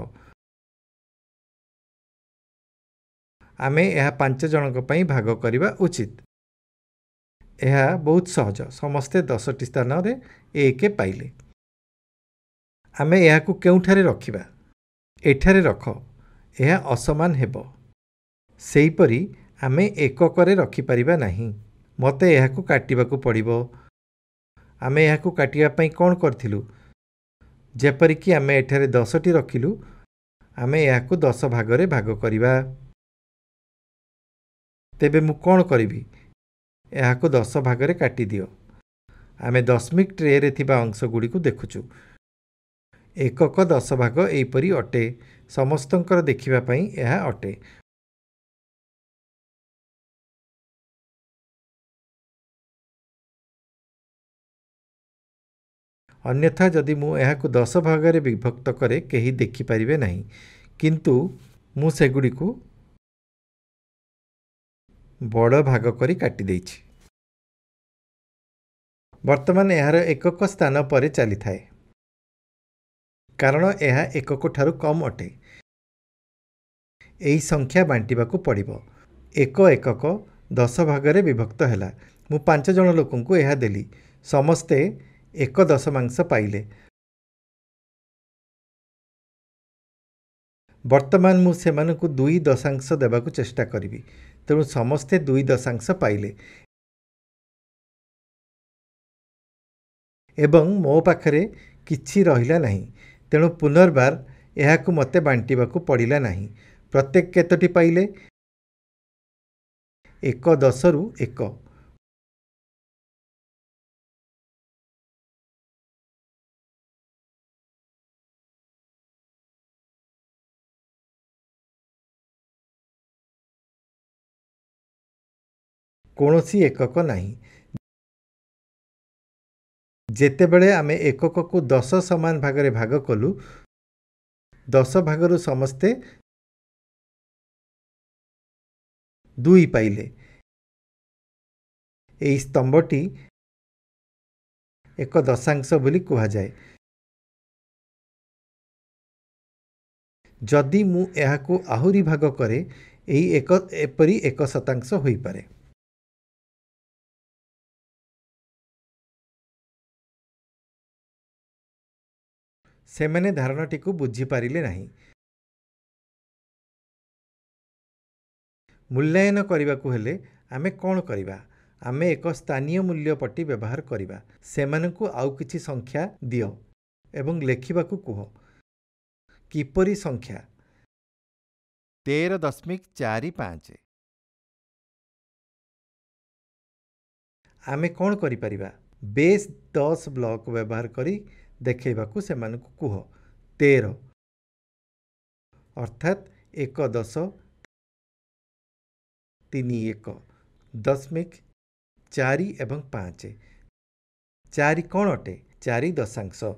ଆମେ ଏହା ପାଞ୍ଚ ଜଣଙ୍କ ପାଇଁ ଭାଗ କରିବା ଉଚିତ ଏହା ବହୁତ ସହଜ ସମସ୍ତେ ଦଶଟି ସ୍ଥାନରେ ଏକ ପାଇଲେ ଆମେ ଏହାକୁ କେଉଁଠାରେ ରଖିବା ଏଠାରେ ରଖ ଏହା ଅସମାନ ହେବ ସେହିପରି ଆମେ ଏକକରେ ରଖିପାରିବା ନାହିଁ ମୋତେ ଏହାକୁ କାଟିବାକୁ ପଡ଼ିବ ଆମେ ଏହାକୁ କାଟିବା ପାଇଁ କ'ଣ କରିଥିଲୁ ଯେପରିକି ଆମେ ଏଠାରେ ଦଶଟି ରଖିଲୁ ଆମେ ଏହାକୁ ଦଶ ଭାଗରେ ଭାଗ କରିବା ତେବେ ମୁଁ କ'ଣ କରିବି ଏହାକୁ ଦଶ ଭାଗରେ କାଟିଦିଅ ଆମେ ଦଶମିକ ଟ୍ରେରେ ଥିବା ଅଂଶଗୁଡ଼ିକୁ ଦେଖୁଛୁ ଏକକ ଦଶ ଭାଗ ଏହିପରି ଅଟେ ସମସ୍ତଙ୍କର ଦେଖିବା ପାଇଁ ଏହା ଅଟେ ଅନ୍ୟଥା ଯଦି ମୁଁ ଏହାକୁ ଦଶ ଭାଗରେ ବିଭକ୍ତ କରେ କେହି ଦେଖିପାରିବେ ନାହିଁ କିନ୍ତୁ ମୁଁ ସେଗୁଡ଼ିକୁ ବଡ଼ ଭାଗ କରି କାଟି ଦେଇଛି ବର୍ତ୍ତମାନ ଏହାର ଏକକ ସ୍ଥାନ ପରେ ଚାଲିଥାଏ କାରଣ ଏହା ଏକକଠାରୁ କମ୍ ଅଟେ ଏହି ସଂଖ୍ୟା ବାଣ୍ଟିବାକୁ ପଡ଼ିବ ଏକ ଏକକ ଦଶ ଭାଗରେ ବିଭକ୍ତ ହେଲା ମୁଁ ପାଞ୍ଚ ଜଣ ଲୋକଙ୍କୁ ଏହା ଦେଲି ସମସ୍ତେ ଏକ ଦଶମାଂଶ ପାଇଲେ ବର୍ତ୍ତମାନ ମୁଁ ସେମାନଙ୍କୁ ଦୁଇ ଦଶାଂଶ ଦେବାକୁ ଚେଷ୍ଟା କରିବି ତେଣୁ ସମସ୍ତେ ଦୁଇ ଦଶାଂଶ ପାଇଲେ ଏବଂ ମୋ ପାଖରେ କିଛି ରହିଲା ନାହିଁ ତେଣୁ ପୁନର୍ବାର ଏହାକୁ ମୋତେ ବାଣ୍ଟିବାକୁ ପଡ଼ିଲା ନାହିଁ ପ୍ରତ୍ୟେକ କେତୋଟି ପାଇଲେ ଏକ ଦଶରୁ ଏକ କୌଣସି ଏକକ ନାହିଁ ଯେତେବେଳେ ଆମେ ଏକକକୁ ଦଶ ସମାନ ଭାଗରେ ଭାଗ କଲୁ ଦଶ ଭାଗରୁ ସମସ୍ତେ ଦୁଇ ପାଇଲେ ଏହି ସ୍ତମ୍ଭଟି ଏକ ଦଶାଂଶ ବୋଲି କୁହାଯାଏ ଯଦି ମୁଁ ଏହାକୁ ଆହୁରି ଭାଗ କରେ ଏହି ଏକ ଏପରି ଏକ ଶତାଂଶ ହୋଇପାରେ ସେମାନେ ଧାରଣାଟିକୁ ବୁଝିପାରିଲେ ନାହିଁ ମୂଲ୍ୟାୟନ କରିବାକୁ ହେଲେ ଆମେ କ'ଣ କରିବା ଆମେ ଏକ ସ୍ଥାନୀୟ ମୂଲ୍ୟ ପଟି ବ୍ୟବହାର କରିବା ସେମାନଙ୍କୁ ଆଉ କିଛି ସଂଖ୍ୟା ଦିଅ ଏବଂ ଲେଖିବାକୁ କୁହ କିପରି ସଂଖ୍ୟା ତେର ଦଶମିକ ଚାରି ପାଞ୍ଚ ଆମେ କ'ଣ କରିପାରିବା ବେସ୍ ଦଶ ବ୍ଲକ୍ ବ୍ୟବହାର କରି ଦେଖାଇବାକୁ ସେମାନଙ୍କୁ କୁହ ତେର ଅର୍ଥାତ୍ ଏକ ଦଶ ତିନି ଏକ ଦଶମିକ ଚାରି ଏବଂ ପାଞ୍ଚ ଚାରି କ'ଣ ଅଟେ ଚାରି ଦଶାଂଶ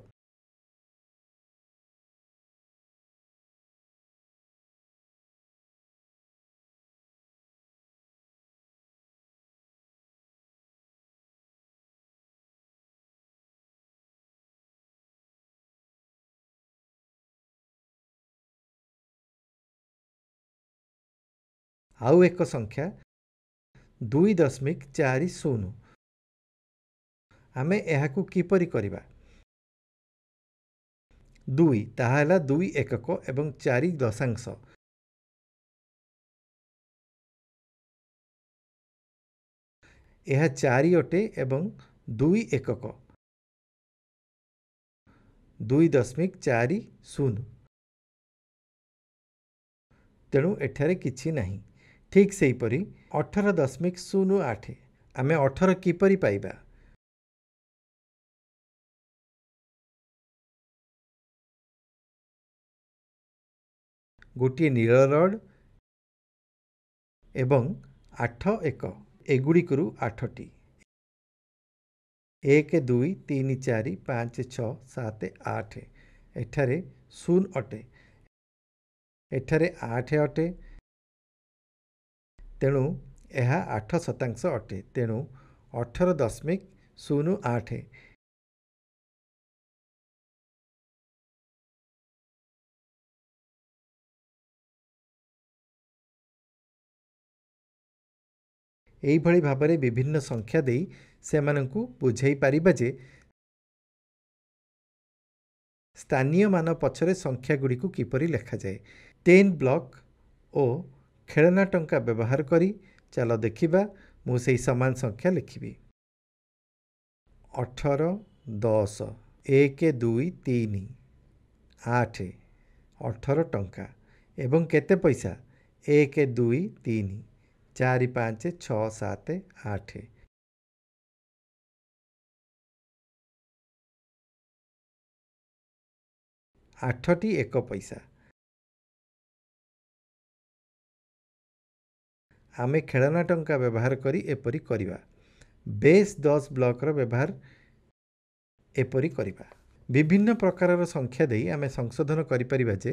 ଆଉ ଏକ ସଂଖ୍ୟା ଦୁଇ ଦଶମିକ ଚାରି ଶୂନ ଆମେ ଏହାକୁ କିପରି କରିବା ଦୁଇ ତାହା ହେଲା ଦୁଇ ଏକକ ଏବଂ ଚାରି ଦଶାଂଶ ଏହା ଚାରି ଅଟେ ଏବଂ ଦୁଇ ଏକକ ଦୁଇ ଦଶମିକ ଚାରି ଶୂନ ତେଣୁ ଏଠାରେ କିଛି ନାହିଁ ଠିକ୍ ସେହିପରି ଅଠର ଦଶମିକ ଶୂନ ଆଠ ଆମେ ଅଠର କିପରି ପାଇବା ଗୋଟିଏ ନୀଳ ରଡ଼ ଏବଂ ଆଠ ଏକ ଏଗୁଡ଼ିକରୁ ଆଠଟି ଏକ ଦୁଇ ତିନି ଚାରି ପାଞ୍ଚ ଛଅ ସାତ ଆଠ ଏଠାରେ ଶୂନ ଅଟେ ଏଠାରେ ଆଠ ଅଟେ ତେଣୁ ଏହା ଆଠ ଶତାଂଶ ଅଟେ ତେଣୁ ଅଠର ଦଶମିକ ଶୂନ ଆଠ ଏହିଭଳି ଭାବରେ ବିଭିନ୍ନ ସଂଖ୍ୟା ଦେଇ ସେମାନଙ୍କୁ ବୁଝାଇ ପାରିବା ଯେ ସ୍ଥାନୀୟମାନ ପଛରେ ସଂଖ୍ୟାଗୁଡ଼ିକୁ କିପରି ଲେଖାଯାଏ ଟେନ୍ ବ୍ଲକ୍ ଓ ଖେଳନା ଟଙ୍କା ବ୍ୟବହାର କରି ଚାଲ ଦେଖିବା ମୁଁ ସେହି ସମାନ ସଂଖ୍ୟା ଲେଖିବି ଅଠର ଦଶ ଏକ ଦୁଇ ତିନି ଆଠ ଅଠର ଟଙ୍କା ଏବଂ କେତେ ପଇସା ଏକ ଦୁଇ ତିନି ଚାରି ପାଞ୍ଚ ଛଅ ସାତ ଆଠ ଆଠଟି ଏକ ପଇସା ଆମେ ଖେଳନା ଟଙ୍କା ବ୍ୟବହାର କରି ଏପରି କରିବା ବେସ୍ ଦଶ ବ୍ଲକର ବ୍ୟବହାର ଏପରି କରିବା ବିଭିନ୍ନ ପ୍ରକାରର ସଂଖ୍ୟା ଦେଇ ଆମେ ସଂଶୋଧନ କରିପାରିବା ଯେ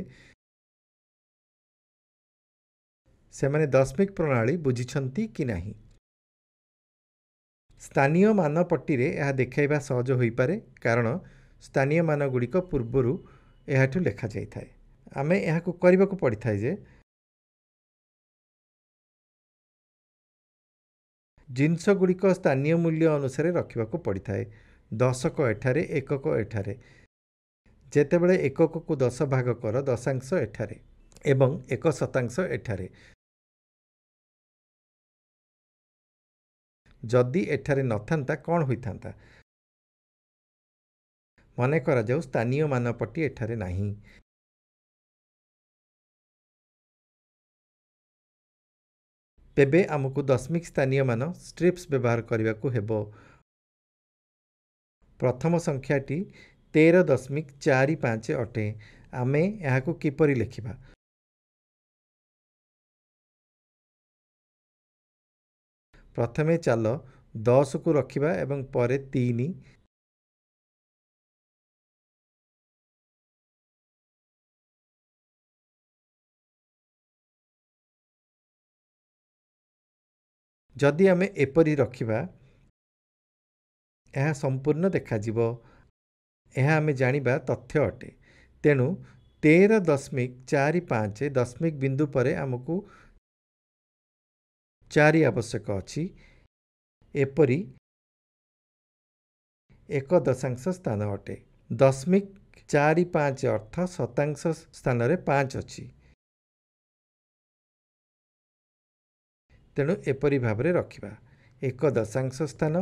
ସେମାନେ ଦଶମିକ ପ୍ରଣାଳୀ ବୁଝିଛନ୍ତି କି ନାହିଁ ସ୍ଥାନୀୟ ମାନ ପଟିରେ ଏହା ଦେଖାଇବା ସହଜ ହୋଇପାରେ କାରଣ ସ୍ଥାନୀୟ ମାନଗୁଡ଼ିକ ପୂର୍ବରୁ ଏହାଠୁ ଲେଖାଯାଇଥାଏ ଆମେ ଏହାକୁ କରିବାକୁ ପଡ଼ିଥାଏ ଯେ ଜିନିଷଗୁଡ଼ିକ ସ୍ଥାନୀୟ ମୂଲ୍ୟ ଅନୁସାରେ ରଖିବାକୁ ପଡ଼ିଥାଏ ଦଶକ ଏଠାରେ ଏକକ ଏଠାରେ ଯେତେବେଳେ ଏକକକୁ ଦଶ ଭାଗ କର ଦଶାଂଶ ଏଠାରେ ଏବଂ ଏକ ଶତାଂଶ ଏଠାରେ ଯଦି ଏଠାରେ ନଥାନ୍ତା କ'ଣ ହୋଇଥାନ୍ତା ମନେ କରାଯାଉ ସ୍ଥାନୀୟ ମାନପଟି ଏଠାରେ ନାହିଁ ତେବେ ଆମକୁ ଦଶମିକ ସ୍ଥାନୀୟମାନ ଷ୍ଟ୍ରିପ୍ସ ବ୍ୟବହାର କରିବାକୁ ହେବ ପ୍ରଥମ ସଂଖ୍ୟାଟି ତେର ଦଶମିକ ଚାରି ପାଞ୍ଚ ଅଟେ ଆମେ ଏହାକୁ କିପରି ଲେଖିବା ପ୍ରଥମେ ଚାଲ ଦଶକୁ ରଖିବା ଏବଂ ପରେ ତିନି ଯଦି ଆମେ ଏପରି ରଖିବା ଏହା ସମ୍ପୂର୍ଣ୍ଣ ଦେଖାଯିବ ଏହା ଆମେ ଜାଣିବା ତଥ୍ୟ ଅଟେ ତେଣୁ ତେର ଦଶମିକ ଚାରି ପାଞ୍ଚ ଦଶମିକ ବିନ୍ଦୁ ପରେ ଆମକୁ ଚାରି ଆବଶ୍ୟକ ଅଛି ଏପରି ଏକ ଦଶାଂଶ ସ୍ଥାନ ଅଟେ ଦଶମିକ ଚାରି ପାଞ୍ଚ ଅର୍ଥ ଶତାଂଶ ସ୍ଥାନରେ ପାଞ୍ଚ ଅଛି ତେଣୁ ଏପରି ଭାବରେ ରଖିବା ଏକ ଦଶାଂଶ ସ୍ଥାନ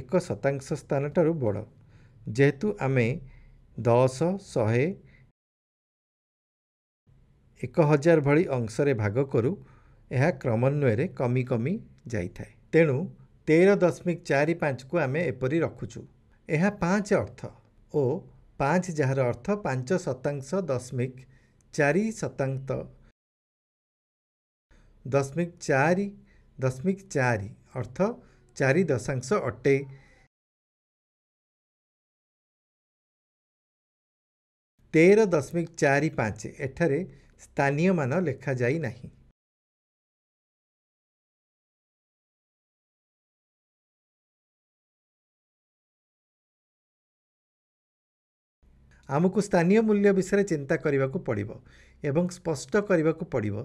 ଏକ ଶତାଂଶ ସ୍ଥାନ ଠାରୁ ବଡ଼ ଯେହେତୁ ଆମେ ଦଶ ଶହେ ଏକ ହଜାର ଭଳି ଅଂଶରେ ଭାଗ କରୁ ଏହା କ୍ରମାନ୍ୱୟରେ କମି କମି ଯାଇଥାଏ ତେଣୁ ତେର ଦଶମିକ ଚାରି ପାଞ୍ଚକୁ ଆମେ ଏପରି ରଖୁଛୁ ଏହା ପାଞ୍ଚ ଅର୍ଥ ଓ ପାଞ୍ଚ ଯାହାର ଅର୍ଥ ପାଞ୍ଚ ଶତାଂଶ ଦଶମିକ ଚାରି ଶତାଂଶ ଦଶମିକ ଚାରି ଦଶମିକ ଚାରି ଅର୍ଥ ଚାରି ଦଶାଂଶ ଅଟେ ତେର ଦଶମିକ ଚାରି ପାଞ୍ଚ ଏଠାରେ ସ୍ଥାନୀୟ ମାନ ଲେଖାଯାଇ ନାହିଁ ଆମକୁ ସ୍ଥାନୀୟ ମୂଲ୍ୟ ବିଷୟରେ ଚିନ୍ତା କରିବାକୁ ପଡ଼ିବ ଏବଂ ସ୍ପଷ୍ଟ କରିବାକୁ ପଡ଼ିବ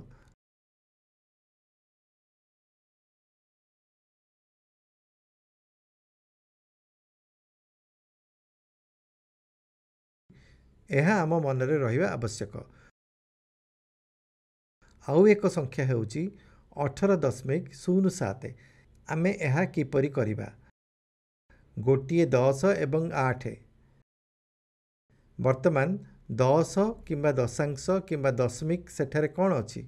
ଏହା ଆମ ମନରେ ରହିବା ଆବଶ୍ୟକ ଆଉ ଏକ ସଂଖ୍ୟା ହେଉଛି ଅଠର ଦଶମିକ ଶୂନ ସାତ ଆମେ ଏହା କିପରି କରିବା ଗୋଟିଏ ଦଶ ଏବଂ ଆଠ ବର୍ତ୍ତମାନ ଦଶ କିମ୍ବା ଦଶାଂଶ କିମ୍ବା ଦଶମିକ ସେଠାରେ କ'ଣ ଅଛି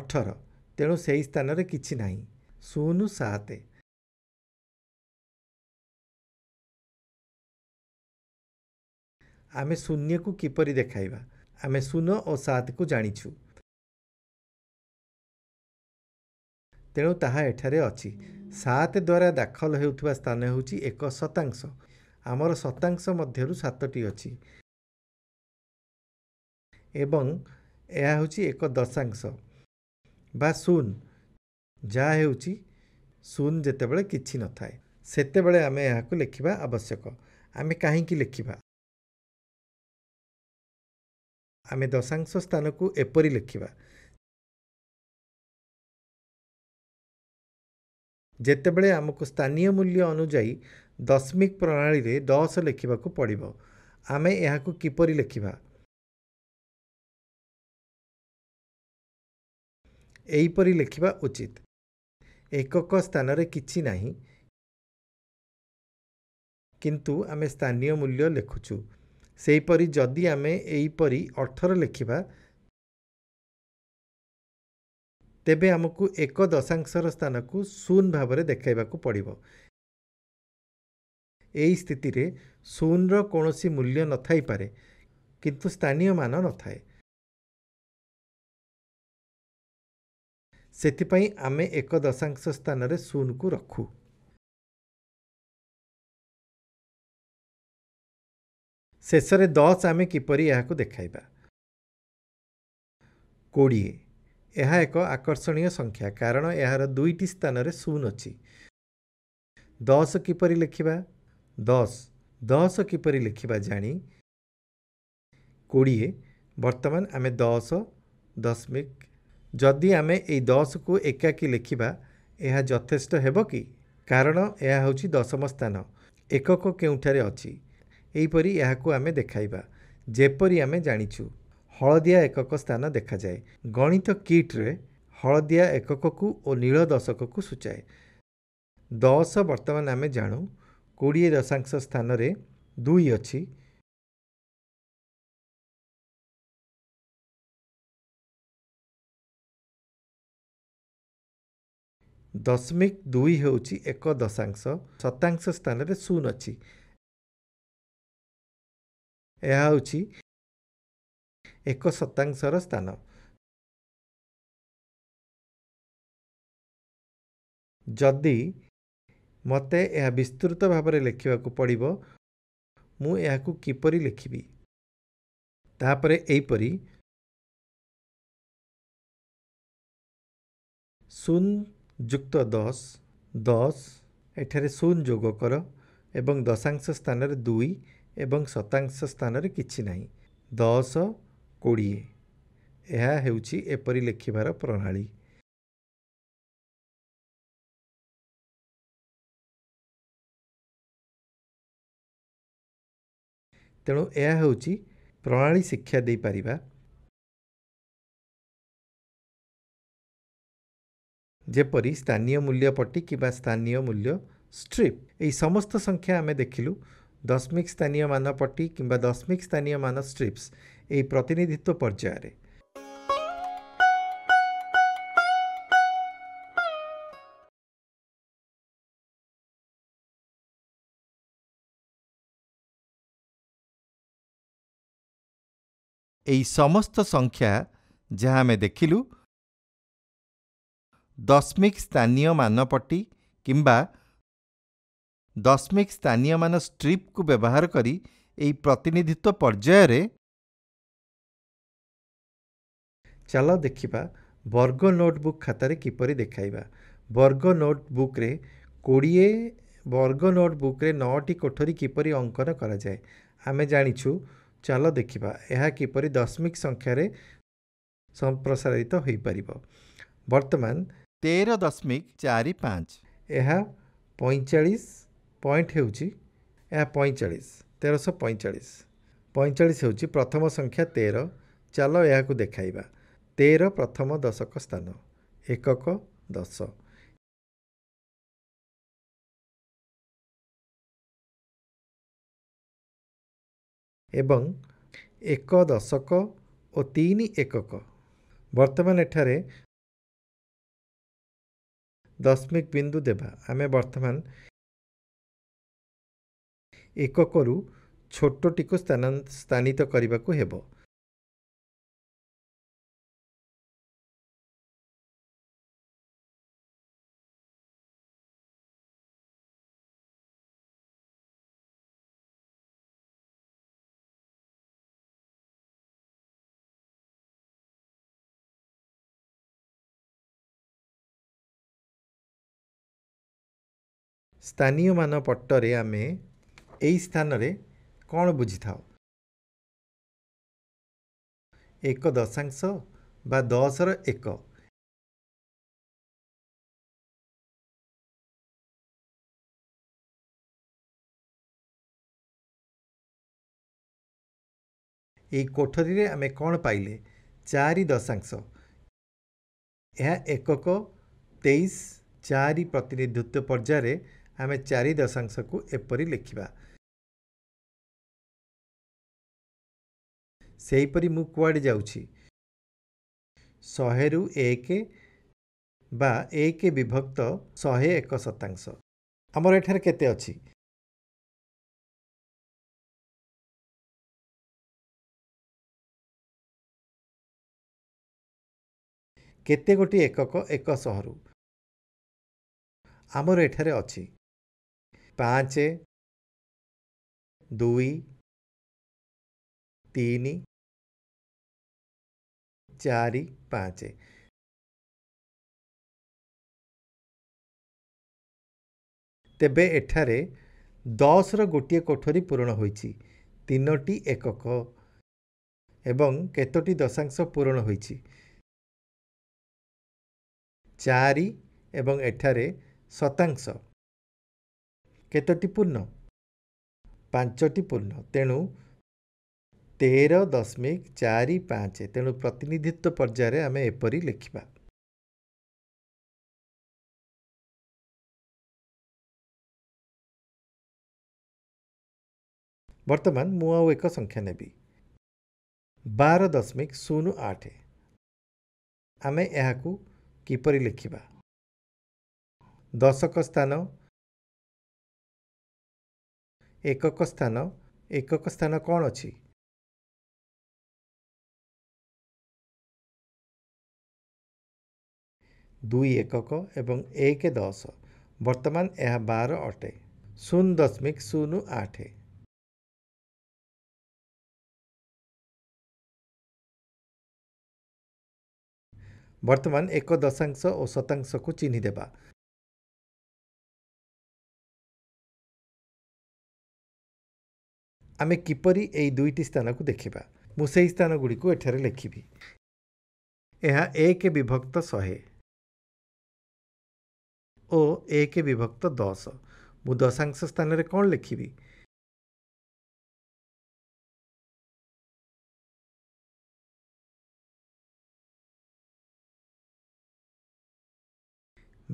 ଅଠର ତେଣୁ ସେହି ସ୍ଥାନରେ କିଛି ନାହିଁ ଶୂନ ସାତ ଆମେ ଶୂନ୍ୟକୁ କିପରି ଦେଖାଇବା ଆମେ ଶୂନ ଓ ସାତକୁ ଜାଣିଛୁ ତେଣୁ ତାହା ଏଠାରେ ଅଛି ସାତ ଦ୍ୱାରା ଦାଖଲ ହେଉଥିବା ସ୍ଥାନ ହେଉଛି ଏକ ଶତାଂଶ ଆମର ଶତାଂଶ ମଧ୍ୟରୁ ସାତଟି ଅଛି ଏବଂ ଏହା ହେଉଛି ଏକ ଦଶାଂଶ ବା ଶୂନ ଯାହା ହେଉଛି ଶୂନ ଯେତେବେଳେ କିଛି ନଥାଏ ସେତେବେଳେ ଆମେ ଏହାକୁ ଲେଖିବା ଆବଶ୍ୟକ ଆମେ କାହିଁକି ଲେଖିବା ଆମେ ଦଶାଂଶ ସ୍ଥାନକୁ ଏପରି ଲେଖିବା ଯେତେବେଳେ ଆମକୁ ସ୍ଥାନୀୟ ମୂଲ୍ୟ ଅନୁଯାୟୀ ଦଶମିକ ପ୍ରଣାଳୀରେ ଦଶ ଲେଖିବାକୁ ପଡ଼ିବ ଆମେ ଏହାକୁ କିପରି ଲେଖିବା ଏହିପରି ଲେଖିବା ଉଚିତ ଏକକ ସ୍ଥାନରେ କିଛି ନାହିଁ କିନ୍ତୁ ଆମେ ସ୍ଥାନୀୟ ମୂଲ୍ୟ ଲେଖୁଛୁ ସେହିପରି ଯଦି ଆମେ ଏହିପରି ଅଠର ଲେଖିବା ତେବେ ଆମକୁ ଏକ ଦଶାଂଶର ସ୍ଥାନକୁ ଶୂନ ଭାବରେ ଦେଖାଇବାକୁ ପଡ଼ିବ ଏହି ସ୍ଥିତିରେ ଶୂନର କୌଣସି ମୂଲ୍ୟ ନଥାଇପାରେ କିନ୍ତୁ ସ୍ଥାନୀୟ ମାନ ନଥାଏ ସେଥିପାଇଁ ଆମେ ଏକ ଦଶାଂଶ ସ୍ଥାନରେ ଶୂନକୁ ରଖୁ ଶେଷରେ ଦଶ ଆମେ କିପରି ଏହାକୁ ଦେଖାଇବା କୋଡ଼ିଏ ଏହା ଏକ ଆକର୍ଷଣୀୟ ସଂଖ୍ୟା କାରଣ ଏହାର ଦୁଇଟି ସ୍ଥାନରେ ଶୂନ ଅଛି ଦଶ କିପରି ଲେଖିବା ଦଶ ଦଶ କିପରି ଲେଖିବା ଜାଣି କୋଡ଼ିଏ ବର୍ତ୍ତମାନ ଆମେ ଦଶ ଦଶମିକ ଯଦି ଆମେ ଏଇ ଦଶକୁ ଏକାକୀ ଲେଖିବା ଏହା ଯଥେଷ୍ଟ ହେବ କି କାରଣ ଏହା ହେଉଛି ଦଶମ ସ୍ଥାନ ଏକକ କେଉଁଠାରେ ଅଛି ଏହିପରି ଏହାକୁ ଆମେ ଦେଖାଇବା ଯେପରି ଆମେ ଜାଣିଛୁ ହଳଦିଆ ଏକକ ସ୍ଥାନ ଦେଖାଯାଏ ଗଣିତ କିଟ୍ରେ ହଳଦିଆ ଏକକକୁ ଓ ନୀଳ ଦଶକକୁ ସୂଚାଏ ଦଶ ବର୍ତ୍ତମାନ ଆମେ ଜାଣୁ କୋଡ଼ିଏ ଦଶାଂଶ ସ୍ଥାନରେ ଦୁଇ ଅଛି ଦଶମିକ ଦୁଇ ହେଉଛି ଏକ ଦଶାଂଶ ଶତାଂଶ ସ୍ଥାନରେ ଶୂନ ଅଛି ଏହା ହେଉଛି ଏକ ଶତାଂଶର ସ୍ଥାନ ଯଦି ମୋତେ ଏହା ବିସ୍ତୃତ ଭାବରେ ଲେଖିବାକୁ ପଡ଼ିବ ମୁଁ ଏହାକୁ କିପରି ଲେଖିବି ତାପରେ ଏହିପରି ଶୂନ ଯୁକ୍ତ ଦଶ ଦଶ ଏଠାରେ ଶୂନ ଯୋଗ କର ଏବଂ ଦଶାଂଶ ସ୍ଥାନରେ ଦୁଇ ଏବଂ ଶତାଂଶ ସ୍ଥାନରେ କିଛି ନାହିଁ ଦଶ କୋଡ଼ିଏ ଏହା ହେଉଛି ଏପରି ଲେଖିବାର ପ୍ରଣାଳୀ ତେଣୁ ଏହା ହେଉଛି ପ୍ରଣାଳୀ ଶିକ୍ଷା ଦେଇପାରିବା ଯେପରି ସ୍ଥାନୀୟ ମୂଲ୍ୟ ପଟି କିମ୍ବା ସ୍ଥାନୀୟ ମୂଲ୍ୟ ଷ୍ଟ୍ରିପ୍ ଏହି ସମସ୍ତ ସଂଖ୍ୟା ଆମେ ଦେଖିଲୁ দশমিক স্থানীয় মান পটি কিংবা দশমিক স্থানীয় মান স্ট্রিপস এই প্রতিনিধিত্ব পর্যায়ে এই সমস্ত সংখ্যা যা আমি দেখিলু দশমিক স্থানীয় মান পটি কিংবা ଦଶମିକ ସ୍ଥାନୀୟମାନ ଷ୍ଟ୍ରିପ୍କୁ ବ୍ୟବହାର କରି ଏହି ପ୍ରତିନିଧିତ୍ୱ ପର୍ଯ୍ୟାୟରେ ଚାଲ ଦେଖିବା ବର୍ଗ ନୋଟବୁକ୍ ଖାତାରେ କିପରି ଦେଖାଇବା ବର୍ଗ ନୋଟବୁକ୍ରେ କୋଡ଼ିଏ ବର୍ଗ ନୋଟବୁକ୍ରେ ନଅଟି କୋଠରୀ କିପରି ଅଙ୍କନ କରାଯାଏ ଆମେ ଜାଣିଛୁ ଚାଲ ଦେଖିବା ଏହା କିପରି ଦଶମିକ ସଂଖ୍ୟାରେ ସମ୍ପ୍ରସାରିତ ହୋଇପାରିବ ବର୍ତ୍ତମାନ ତେର ଦଶମିକ ଚାରି ପାଞ୍ଚ ଏହା ପଇଁଚାଳିଶ ପଏଣ୍ଟ ହେଉଛି ଏହା ପଇଁଚାଳିଶ ତେରଶହ ପଇଁଚାଳିଶ ପଇଁଚାଳିଶ ହେଉଛି ପ୍ରଥମ ସଂଖ୍ୟା ତେର ଚାଲ ଏହାକୁ ଦେଖାଇବା ତେର ପ୍ରଥମ ଦଶକ ସ୍ଥାନ ଏକକ ଦଶ ଏବଂ ଏକ ଦଶକ ଓ ତିନି ଏକକ ବର୍ତ୍ତମାନ ଏଠାରେ ଦଶମିକ ବିନ୍ଦୁ ଦେବା ଆମେ ବର୍ତ୍ତମାନ ଏକକରୁ ଛୋଟଟିକୁ ସ୍ଥାନିତ କରିବାକୁ ହେବ ସ୍ଥାନୀୟମାନ ପଟରେ ଆମେ ଏହି ସ୍ଥାନରେ କ'ଣ ବୁଝିଥାଉ ଏକ ଦଶାଂଶ ବା ଦଶର ଏକ ଏହି କୋଠରୀରେ ଆମେ କ'ଣ ପାଇଲେ ଚାରି ଦଶାଂଶ ଏହା ଏକକ ତେଇଶ ଚାରି ପ୍ରତିନିଧିତ୍ୱ ପର୍ଯ୍ୟାୟରେ ଆମେ ଚାରି ଦଶାଂଶକୁ ଏପରି ଲେଖିବା ସେହିପରି ମୁଁ କୁଆଡ଼େ ଯାଉଛି ଶହେରୁ ଏକ ବା ଏକ ବିଭକ୍ତ ଶହେ ଏକ ଶତାଂଶ ଆମର ଏଠାରେ କେତେ ଅଛି କେତେ ଗୋଟିଏ ଏକକ ଏକ ଶହରୁ ଆମର ଏଠାରେ ଅଛି ପାଞ୍ଚ ଦୁଇ ତିନି ଚାରି ପାଞ୍ଚ ତେବେ ଏଠାରେ ଦଶର ଗୋଟିଏ କୋଠରୀ ପୂରଣ ହୋଇଛି ତିନୋଟି ଏକକ ଏବଂ କେତୋଟି ଦଶାଂଶ ପୂରଣ ହୋଇଛି ଚାରି ଏବଂ ଏଠାରେ ଶତାଂଶ କେତୋଟି ପୂର୍ଣ୍ଣ ପାଞ୍ଚଟି ପୂର୍ଣ୍ଣ ତେଣୁ ତେର ଦଶମିକ ଚାରି ପାଞ୍ଚ ତେଣୁ ପ୍ରତିନିଧିତ୍ୱ ପର୍ଯ୍ୟାୟରେ ଆମେ ଏପରି ଲେଖିବା ବର୍ତ୍ତମାନ ମୁଁ ଆଉ ଏକ ସଂଖ୍ୟା ନେବି ବାର ଦଶମିକ ଶୂନ ଆଠ ଆମେ ଏହାକୁ କିପରି ଲେଖିବା ଦଶକ ସ୍ଥାନ ଏକକ ସ୍ଥାନ ଏକକ ସ୍ଥାନ କ'ଣ ଅଛି ଦୁଇ ଏକକ ଏବଂ ଏକ ଦଶ ବର୍ତ୍ତମାନ ଏହା ବାର ଅଟେ ଶୂନ ଦଶମିକ ଶୂନ ଆଠ ବର୍ତ୍ତମାନ ଏକ ଦଶାଂଶ ଓ ଶତାଂଶକୁ ଚିହ୍ନି ଦେବା ଆମେ କିପରି ଏହି ଦୁଇଟି ସ୍ଥାନକୁ ଦେଖିବା ମୁଁ ସେହି ସ୍ଥାନଗୁଡ଼ିକୁ ଏଠାରେ ଲେଖିବି ଏହା ଏକ ବିଭକ୍ତ ଶହେ ଓ ଏକ ବିଭକ୍ତ ଦଶ ମୁଁ ଦଶାଂଶ ସ୍ଥାନରେ କ'ଣ ଲେଖିବି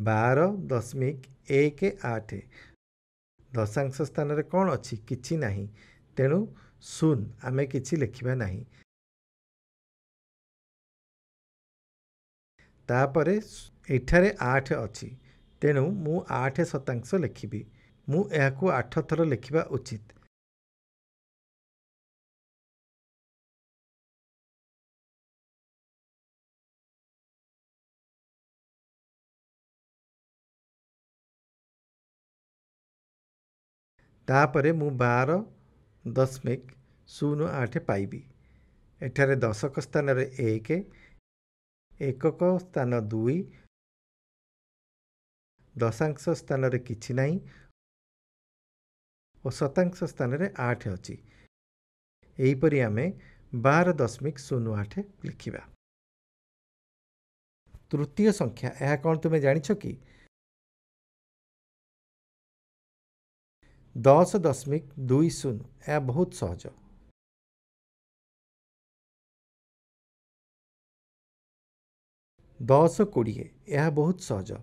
ବାର ଦଶମିକ ଏକ ଆଠ ଦଶାଂଶ ସ୍ଥାନରେ କ'ଣ ଅଛି କିଛି ନାହିଁ ତେଣୁ ଶୂନ ଆମେ କିଛି ଲେଖିବା ନାହିଁ ତାପରେ ଏଠାରେ ଆଠ ଅଛି ତେଣୁ ମୁଁ ଆଠ ଶତାଂଶ ଲେଖିବି ମୁଁ ଏହାକୁ ଆଠ ଥର ଲେଖିବା ଉଚିତ ତାପରେ ମୁଁ ବାର ଦଶମିକ ଶୂନ ଆଠ ପାଇବି ଏଠାରେ ଦଶକ ସ୍ଥାନରେ ଏକ ଏକକ ସ୍ଥାନ ଦୁଇ ଦଶାଂଶ ସ୍ଥାନରେ କିଛି ନାହିଁ ଓ ଶତାଂଶ ସ୍ଥାନରେ ଆଠ ଅଛି ଏହିପରି ଆମେ ବାର ଦଶମିକ ଶୂନ ଆଠ ଲେଖିବା ତୃତୀୟ ସଂଖ୍ୟା ଏହା କ'ଣ ତୁମେ ଜାଣିଛ କି ଦଶ ଦଶମିକ ଦୁଇ ଶୂନ ଏହା ବହୁତ ସହଜ ଦଶ କୋଡ଼ିଏ ଏହା ବହୁତ ସହଜ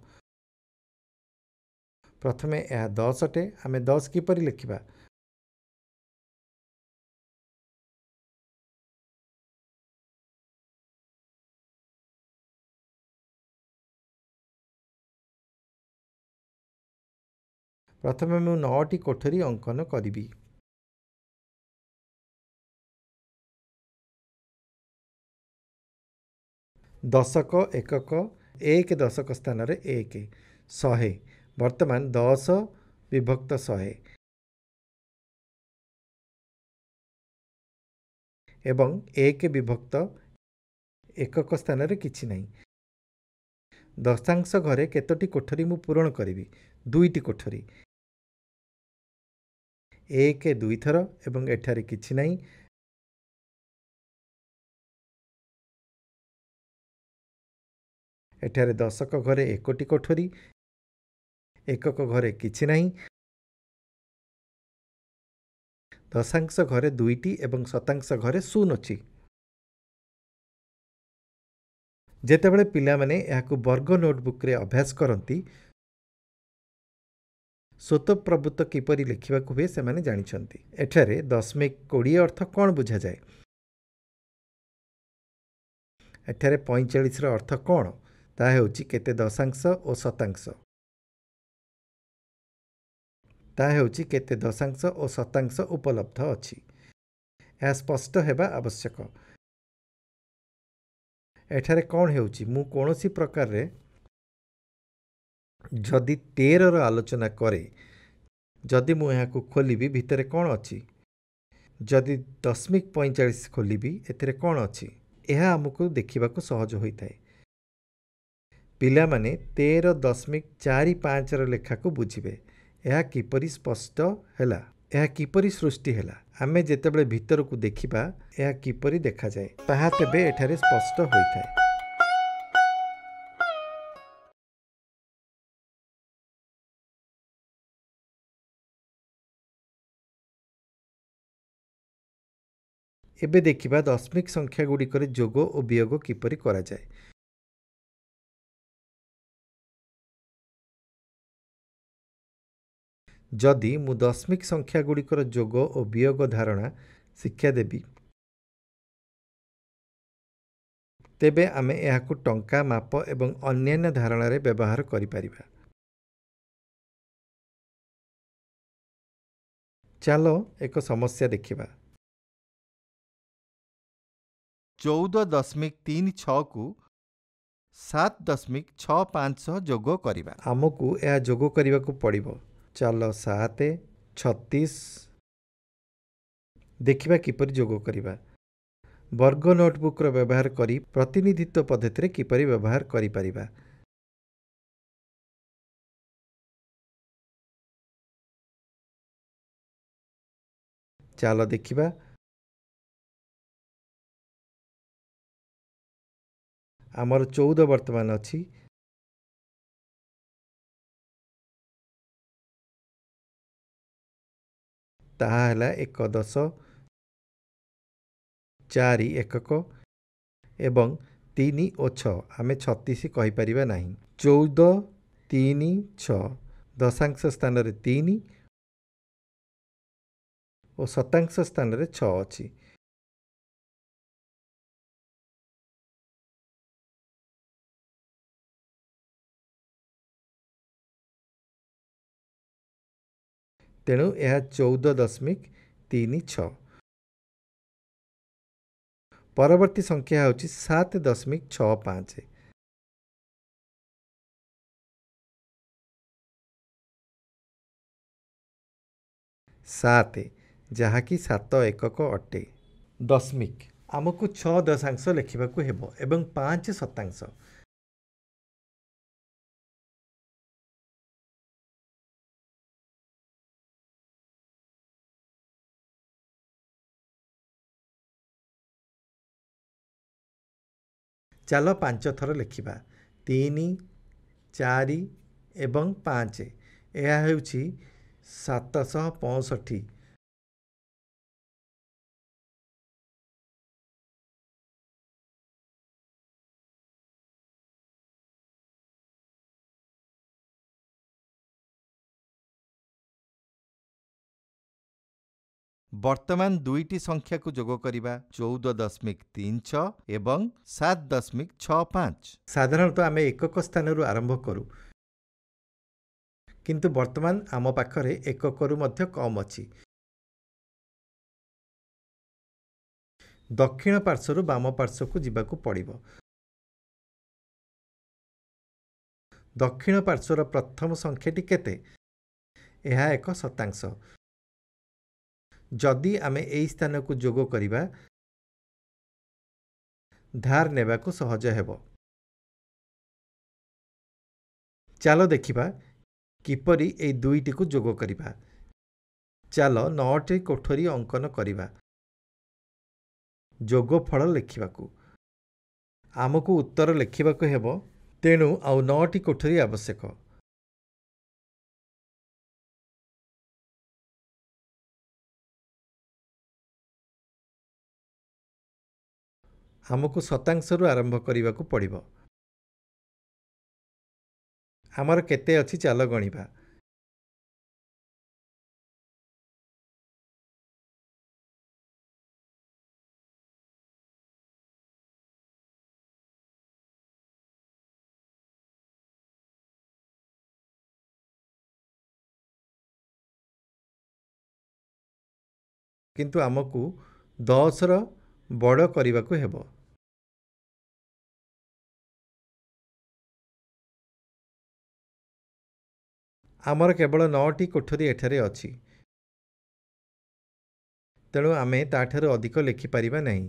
ପ୍ରଥମେ ଏହା ଦଶ ଅଟେ ଆମେ ଦଶ କିପରି ଲେଖିବା ପ୍ରଥମେ ମୁଁ ନଅଟି କୋଠରୀ ଅଙ୍କନ କରିବି ଦଶକ ଏକକ ଏକ ଦଶକ ସ୍ଥାନରେ ଏକ ଶହେ ବର୍ତ୍ତମାନ ଦଶ ବିଭକ୍ତ ଶହେ ଏବଂ ଏକ ବିଭକ୍ତ ଏକକ ସ୍ଥାନରେ କିଛି ନାହିଁ ଦଶାଂଶ ଘରେ କେତୋଟି କୋଠରୀ ମୁଁ ପୂରଣ କରିବି ଦୁଇଟି କୋଠରୀ ଏକ ଦୁଇଥର ଏବଂ ଏଠାରେ କିଛି ନାହିଁ ଏଠାରେ ଦଶକ ଘରେ ଏକଟି କୋଠରୀ ଏକକ ଘରେ କିଛି ନାହିଁ ଦଶାଂଶ ଘରେ ଦୁଇଟି ଏବଂ ଶତାଂଶ ଘରେ ଶୂନ ଅଛି ଯେତେବେଳେ ପିଲାମାନେ ଏହାକୁ ବର୍ଗ ନୋଟବୁକ୍ରେ ଅଭ୍ୟାସ କରନ୍ତି ସ୍ୱତଃପ୍ରବୃତ୍ତ କିପରି ଲେଖିବାକୁ ହୁଏ ସେମାନେ ଜାଣିଛନ୍ତି ଏଠାରେ ଦଶମିକ କୋଡ଼ିଏ ଅର୍ଥ କ'ଣ ବୁଝାଯାଏ ଏଠାରେ ପଇଁଚାଳିଶର ଅର୍ଥ କ'ଣ ତାହା ହେଉଛି କେତେ ଦଶାଂଶ ଓ ଶତାଂଶ ତାହା ହେଉଛି କେତେ ଦଶାଂଶ ଓ ଶତାଂଶ ଉପଲବ୍ଧ ଅଛି ଏହା ସ୍ପଷ୍ଟ ହେବା ଆବଶ୍ୟକ ଏଠାରେ କ'ଣ ହେଉଛି ମୁଁ କୌଣସି ପ୍ରକାରରେ ଯଦି ତେରର ଆଲୋଚନା କରେ ଯଦି ମୁଁ ଏହାକୁ ଖୋଲିବି ଭିତରେ କ'ଣ ଅଛି ଯଦି ଦଶମିକ ପଇଁଚାଳିଶ ଖୋଲିବି ଏଥିରେ କ'ଣ ଅଛି ଏହା ଆମକୁ ଦେଖିବାକୁ ସହଜ ହୋଇଥାଏ ପିଲାମାନେ ତେର ଦଶମିକ ଚାରି ପାଞ୍ଚର ଲେଖାକୁ ବୁଝିବେ ଏହା କିପରି ସ୍ପଷ୍ଟ ହେଲା ଏହା କିପରି ସୃଷ୍ଟି ହେଲା ଆମେ ଯେତେବେଳେ ଭିତରକୁ ଦେଖିବା ଏହା କିପରି ଦେଖାଯାଏ ତାହା ତେବେ ଏଠାରେ ସ୍ପଷ୍ଟ ହୋଇଥାଏ ଏବେ ଦେଖିବା ଦଶମିକ ସଂଖ୍ୟା ଗୁଡିକରେ ଯୋଗ ଓ ବିୟୋଗ କିପରି କରାଯାଏ ଯଦି ମୁଁ ଦଶମିକ ସଂଖ୍ୟା ଗୁଡ଼ିକର ଯୋଗ ଓ ବିୟୋଗ ଧାରଣା ଶିକ୍ଷା ଦେବି ତେବେ ଆମେ ଏହାକୁ ଟଙ୍କା ମାପ ଏବଂ ଅନ୍ୟାନ୍ୟ ଧାରଣାରେ ବ୍ୟବହାର କରିପାରିବା ଚାଲ ଏକ ସମସ୍ୟା ଦେଖିବା ଚଉଦ ଦଶମିକ ତିନି ଛଅକୁ ସାତ ଦଶମିକ ଛଅ ପାଞ୍ଚ ଯୋଗ କରିବା ଆମକୁ ଏହା ଯୋଗ କରିବାକୁ ପଡ଼ିବ ଚାଲ ସାତ ଛତିଶ ଦେଖିବା କିପରି ଯୋଗ କରିବା ବର୍ଗ ନୋଟବୁକ୍ର ବ୍ୟବହାର କରି ପ୍ରତିନିଧିତ୍ୱ ପଦ୍ଧତିରେ କିପରି ବ୍ୟବହାର କରିପାରିବା ଚାଲ ଦେଖିବା ଆମର ଚଉଦ ବର୍ତ୍ତମାନ ଅଛି ତାହା ହେଲା ଏକ ଦଶ ଚାରି ଏକକ ଏବଂ ତିନି ଓ ଛଅ ଆମେ ଛତିଶ କହିପାରିବା ନାହିଁ ଚଉଦ ତିନି ଛଅ ଦଶାଂଶ ସ୍ଥାନରେ ତିନି ଓ ଶତାଂଶ ସ୍ଥାନରେ ଛଅ ଅଛି ତେଣୁ ଏହା ଚଉଦ ଦଶମିକ ତିନି ଛଅ ପରବର୍ତ୍ତୀ ସଂଖ୍ୟା ହେଉଛି ସାତ ଦଶମିକ ଛଅ ପାଞ୍ଚ ସାତ ଯାହାକି ସାତ ଏକକ ଅଟେ ଦଶମିକ ଆମକୁ ଛଅ ଦଶାଂଶ ଲେଖିବାକୁ ହେବ ଏବଂ ପାଞ୍ଚ ଶତାଂଶ ଚାଲ ପାଞ୍ଚ ଥର ଲେଖିବା ତିନି ଚାରି ଏବଂ ପାଞ୍ଚ ଏହା ହେଉଛି ସାତଶହ ପଞ୍ଚଷଠି ବର୍ତ୍ତମାନ ଦୁଇଟି ସଂଖ୍ୟାକୁ ଯୋଗ କରିବା ଚଉଦ ଦଶମିକ ତିନି ଛଅ ଏବଂ ସାତ ଦଶମିକ ଛଅ ପାଞ୍ଚ ସାଧାରଣତଃ ଆମେ ଏକକ ସ୍ଥାନରୁ ଆରମ୍ଭ କରୁ କିନ୍ତୁ ବର୍ତ୍ତମାନ ଆମ ପାଖରେ ଏକକରୁ ମଧ୍ୟ କମ୍ ଅଛି ଦକ୍ଷିଣ ପାର୍ଶ୍ୱରୁ ବାମ ପାର୍ଶ୍ୱକୁ ଯିବାକୁ ପଡ଼ିବ ଦକ୍ଷିଣ ପାର୍ଶ୍ୱର ପ୍ରଥମ ସଂଖ୍ୟାଟି କେତେ ଏହା ଏକ ଶତାଂଶ ଯଦି ଆମେ ଏହି ସ୍ଥାନକୁ ଯୋଗ କରିବା ଧାର ନେବାକୁ ସହଜ ହେବ ଚାଲ ଦେଖିବା କିପରି ଏହି ଦୁଇଟିକୁ ଯୋଗ କରିବା ଚାଲ ନଅଟି କୋଠରୀ ଅଙ୍କନ କରିବା ଯୋଗଫଳ ଲେଖିବାକୁ ଆମକୁ ଉତ୍ତର ଲେଖିବାକୁ ହେବ ତେଣୁ ଆଉ ନଅଟି କୋଠରୀ ଆବଶ୍ୟକ ଆମକୁ ଶତାଂଶରୁ ଆରମ୍ଭ କରିବାକୁ ପଡ଼ିବ ଆମର କେତେ ଅଛି ଚାଲ ଗଣିବା କିନ୍ତୁ ଆମକୁ ଦଶର ବଡ଼ କରିବାକୁ ହେବ ଆମର କେବଳ ନଅଟି କୋଠରୀ ଏଠାରେ ଅଛି ତେଣୁ ଆମେ ତାଠାରୁ ଅଧିକ ଲେଖିପାରିବା ନାହିଁ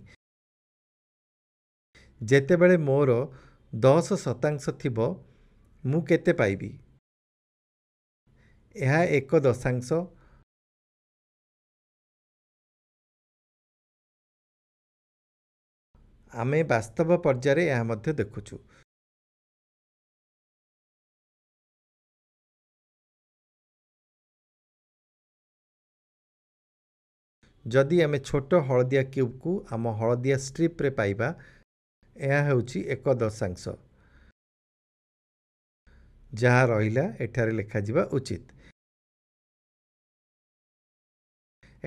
ଯେତେବେଳେ ମୋର ଦଶ ଶତାଂଶ ଥିବ ମୁଁ କେତେ ପାଇବି ଏହା ଏକ ଦଶାଂଶ ଆମେ ବାସ୍ତବ ପର୍ଯ୍ୟାୟରେ ଏହା ମଧ୍ୟ ଦେଖୁଛୁ ଯଦି ଆମେ ଛୋଟ ହଳଦିଆ କ୍ୟୁବ୍କୁ ଆମ ହଳଦିଆ ଷ୍ଟ୍ରିପ୍ରେ ପାଇବା ଏହା ହେଉଛି ଏକ ଦଶାଂଶ ଯାହା ରହିଲା ଏଠାରେ ଲେଖାଯିବା ଉଚିତ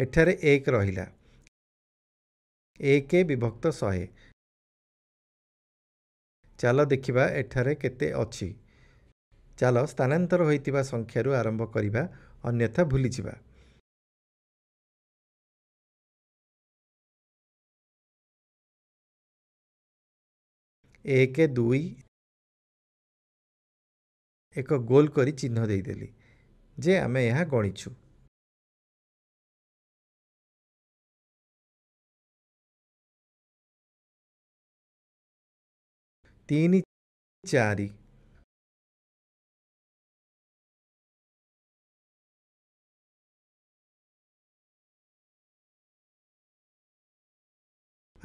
ଏଠାରେ ଏକ ରହିଲା ଏକ ବିଭକ୍ତ ଶହେ ଚାଲ ଦେଖିବା ଏଠାରେ କେତେ ଅଛି ଚାଲ ସ୍ଥାନାନ୍ତର ହୋଇଥିବା ସଂଖ୍ୟାରୁ ଆରମ୍ଭ କରିବା ଅନ୍ୟଥା ଭୁଲିଯିବା ଏକ ଦୁଇ ଏକ ଗୋଲ୍ କରି ଚିହ୍ନ ଦେଇଦେଲି ଯେ ଆମେ ଏହା ଗଣିଛୁ ତିନି ଚାରି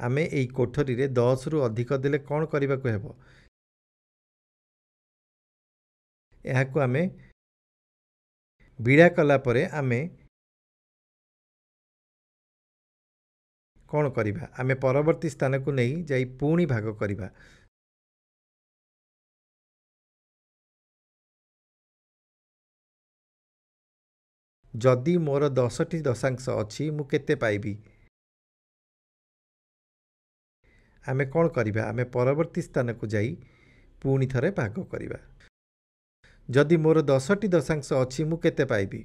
ଆମେ ଏହି କୋଠରୀରେ ଦଶରୁ ଅଧିକ ଦେଲେ କ'ଣ କରିବାକୁ ହେବ ଏହାକୁ ଆମେ ବିଡ଼ା କଲା ପରେ ଆମେ କ'ଣ କରିବା ଆମେ ପରବର୍ତ୍ତୀ ସ୍ଥାନକୁ ନେଇ ଯାଇ ପୁଣି ଭାଗ କରିବା ଯଦି ମୋର ଦଶଟି ଦଶାଂଶ ଅଛି ମୁଁ କେତେ ପାଇବି ଆମେ କ'ଣ କରିବା ଆମେ ପରବର୍ତ୍ତୀ ସ୍ଥାନକୁ ଯାଇ ପୁଣି ଥରେ ଭାଗ କରିବା ଯଦି ମୋର ଦଶଟି ଦଶାଂଶ ଅଛି ମୁଁ କେତେ ପାଇବି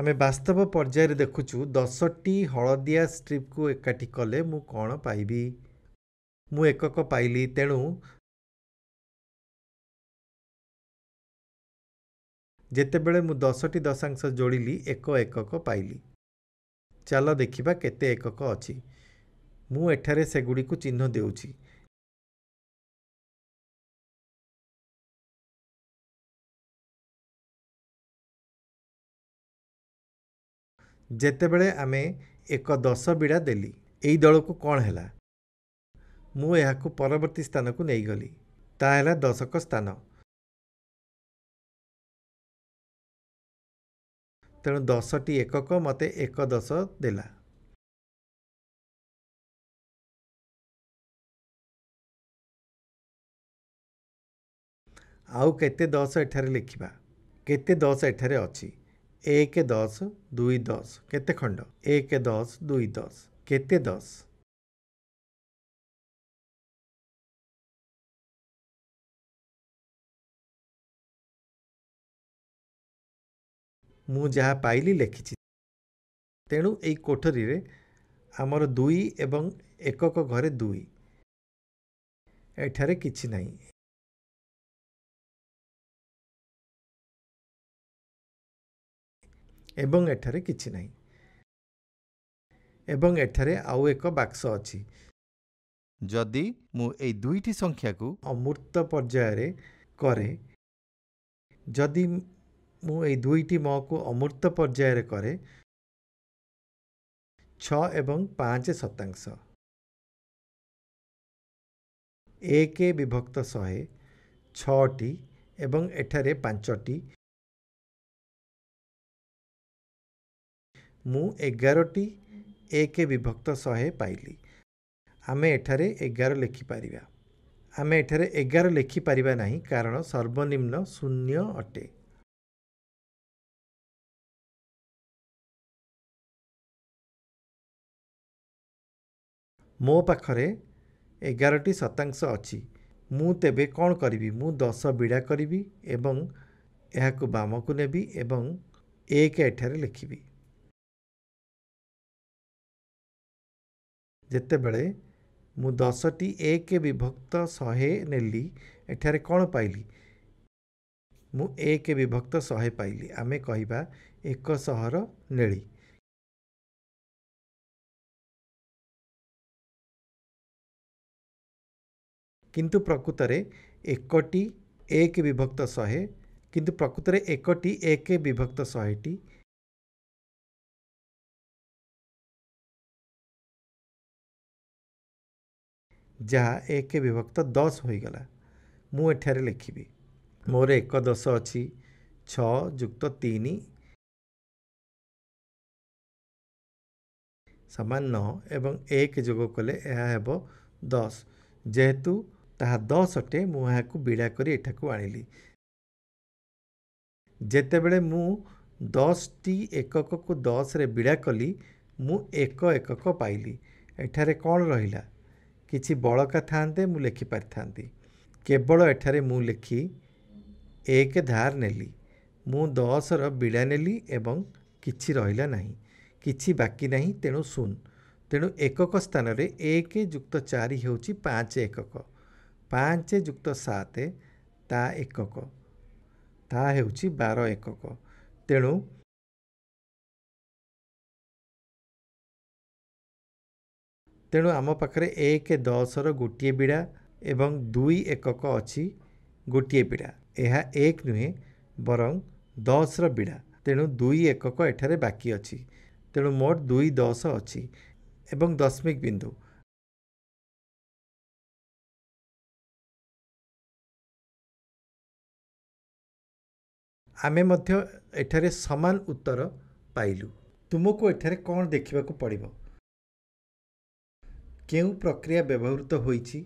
ଆମେ ବାସ୍ତବ ପର୍ଯ୍ୟାୟରେ ଦେଖୁଛୁ ଦଶଟି ହଳଦିଆ ଷ୍ଟ୍ରିପ୍କୁ ଏକାଠି କଲେ ମୁଁ କ'ଣ ପାଇବି ମୁଁ ଏକକ ପାଇଲି ତେଣୁ ଯେତେବେଳେ ମୁଁ ଦଶଟି ଦଶାଂଶ ଯୋଡ଼ିଲି ଏକ ଏକକ ପାଇଲି ଚାଲ ଦେଖିବା କେତେ ଏକକ ଅଛି ମୁଁ ଏଠାରେ ସେଗୁଡ଼ିକୁ ଚିହ୍ନ ଦେଉଛି ଯେତେବେଳେ ଆମେ ଏକ ଦଶ ବିଡ଼ା ଦେଲି ଏହି ଦଳକୁ କ'ଣ ହେଲା ମୁଁ ଏହାକୁ ପରବର୍ତ୍ତୀ ସ୍ଥାନକୁ ନେଇଗଲି ତାହା ହେଲା ଦଶକ ସ୍ଥାନ ତେଣୁ ଦଶଟି ଏକକ ମୋତେ ଏକ ଦଶ ଦେଲା ଆଉ କେତେ ଦଶ ଏଠାରେ ଲେଖିବା କେତେ ଦଶ ଏଠାରେ ଅଛି ଏକ ଦଶ ଦୁଇ ଦଶ କେତେ ଖଣ୍ଡ ଏକ ଦଶ ଦୁଇ ଦଶ କେତେ ଦଶ ମୁଁ ଯାହା ପାଇଲି ଲେଖିଛି ତେଣୁ ଏଇ କୋଠରୀରେ ଆମର ଦୁଇ ଏବଂ ଏକକ ଘରେ ଦୁଇ ଏଠାରେ କିଛି ନାହିଁ ଏବଂ ଏଠାରେ କିଛି ନାହିଁ ଏବଂ ଏଠାରେ ଆଉ ଏକ ବାକ୍ସ ଅଛି ଯଦି ମୁଁ ଏଇ ଦୁଇଟି ସଂଖ୍ୟାକୁ ଅମୃତ ପର୍ଯ୍ୟାୟରେ କରେ ଯଦି ମୁଁ ଏଇ ଦୁଇଟି ମକୁ ଅମୃତ ପର୍ଯ୍ୟାୟରେ କରେ ଛଅ ଏବଂ ପାଞ୍ଚ ଶତାଂଶ ଏକ ବିଭକ୍ତ ଶହେ ଛଅଟି ଏବଂ ଏଠାରେ ପାଞ୍ଚଟି ମୁଁ ଏଗାରଟି ଏକ ବିଭକ୍ତ ଶହେ ପାଇଲି ଆମେ ଏଠାରେ ଏଗାର ଲେଖିପାରିବା ଆମେ ଏଠାରେ ଏଗାର ଲେଖିପାରିବା ନାହିଁ କାରଣ ସର୍ବନିମ୍ନ ଶୂନ୍ୟ ଅଟେ ମୋ ପାଖରେ ଏଗାରଟି ଶତାଂଶ ଅଛି ମୁଁ ତେବେ କ'ଣ କରିବି ମୁଁ ଦଶ ବିଡ଼ା କରିବି ଏବଂ ଏହାକୁ ବାମକୁ ନେବି ଏବଂ ଏକ ଏଠାରେ ଲେଖିବି ଯେତେବେଳେ ମୁଁ ଦଶଟି ଏକ ବିଭକ୍ତ ଶହେ ନେଲି ଏଠାରେ କ'ଣ ପାଇଲି ମୁଁ ଏକ ବିଭକ୍ତ ଶହେ ପାଇଲି ଆମେ କହିବା ଏକ ଶହର ନେଳି କିନ୍ତୁ ପ୍ରକୃତରେ ଏକଟି ଏକ ବିଭକ୍ତ ଶହେ କିନ୍ତୁ ପ୍ରକୃତରେ ଏକଟି ଏକ ବିଭକ୍ତ ଶହେଟି ଯାହା ଏକ ବିଭକ୍ତ ଦଶ ହୋଇଗଲା ମୁଁ ଏଠାରେ ଲେଖିବି ମୋର ଏକ ଦଶ ଅଛି ଛଅ ଯୁକ୍ତ ତିନି ସମାନ ନଅ ଏବଂ ଏକ ଯୋଗ କଲେ ଏହା ହେବ ଦଶ ଯେହେତୁ ତାହା ଦଶ ଅଟେ ମୁଁ ଏହାକୁ ବିଡ଼ା କରି ଏଠାକୁ ଆଣିଲି ଯେତେବେଳେ ମୁଁ ଦଶଟି ଏକକକୁ ଦଶରେ ବିଡ଼ା କଲି ମୁଁ ଏକ ଏକକ ପାଇଲି ଏଠାରେ କ'ଣ ରହିଲା କିଛି ବଳକା ଥାନ୍ତେ ମୁଁ ଲେଖିପାରିଥାନ୍ତି କେବଳ ଏଠାରେ ମୁଁ ଲେଖି ଏକ ଧାର ନେଲି ମୁଁ ଦଶର ବିଡ଼ା ନେଲି ଏବଂ କିଛି ରହିଲା ନାହିଁ କିଛି ବାକି ନାହିଁ ତେଣୁ ଶୂନ ତେଣୁ ଏକକ ସ୍ଥାନରେ ଏକ ଯୁକ୍ତ ଚାରି ହେଉଛି ପାଞ୍ଚ ଏକକ ପାଞ୍ଚ ଯୁକ୍ତ ସାତ ତା ଏକକ ତାହା ହେଉଛି ବାର ଏକକ ତେଣୁ ତେଣୁ ଆମ ପାଖରେ ଏକ ଦଶର ଗୋଟିଏ ବିଡ଼ା ଏବଂ ଦୁଇ ଏକକ ଅଛି ଗୋଟିଏ ବିଡ଼ା ଏହା ଏକ ନୁହେଁ ବରଂ ଦଶର ବିଡ଼ା ତେଣୁ ଦୁଇ ଏକକ ଏଠାରେ ବାକି ଅଛି ତେଣୁ ମୋଟ ଦୁଇ ଦଶ ଅଛି ଏବଂ ଦଶମିକ ବିନ୍ଦୁ ଆମେ ମଧ୍ୟ ଏଠାରେ ସମାନ ଉତ୍ତର ପାଇଲୁ ତୁମକୁ ଏଠାରେ କ'ଣ ଦେଖିବାକୁ ପଡ଼ିବ କେଉଁ ପ୍ରକ୍ରିୟା ବ୍ୟବହୃତ ହୋଇଛି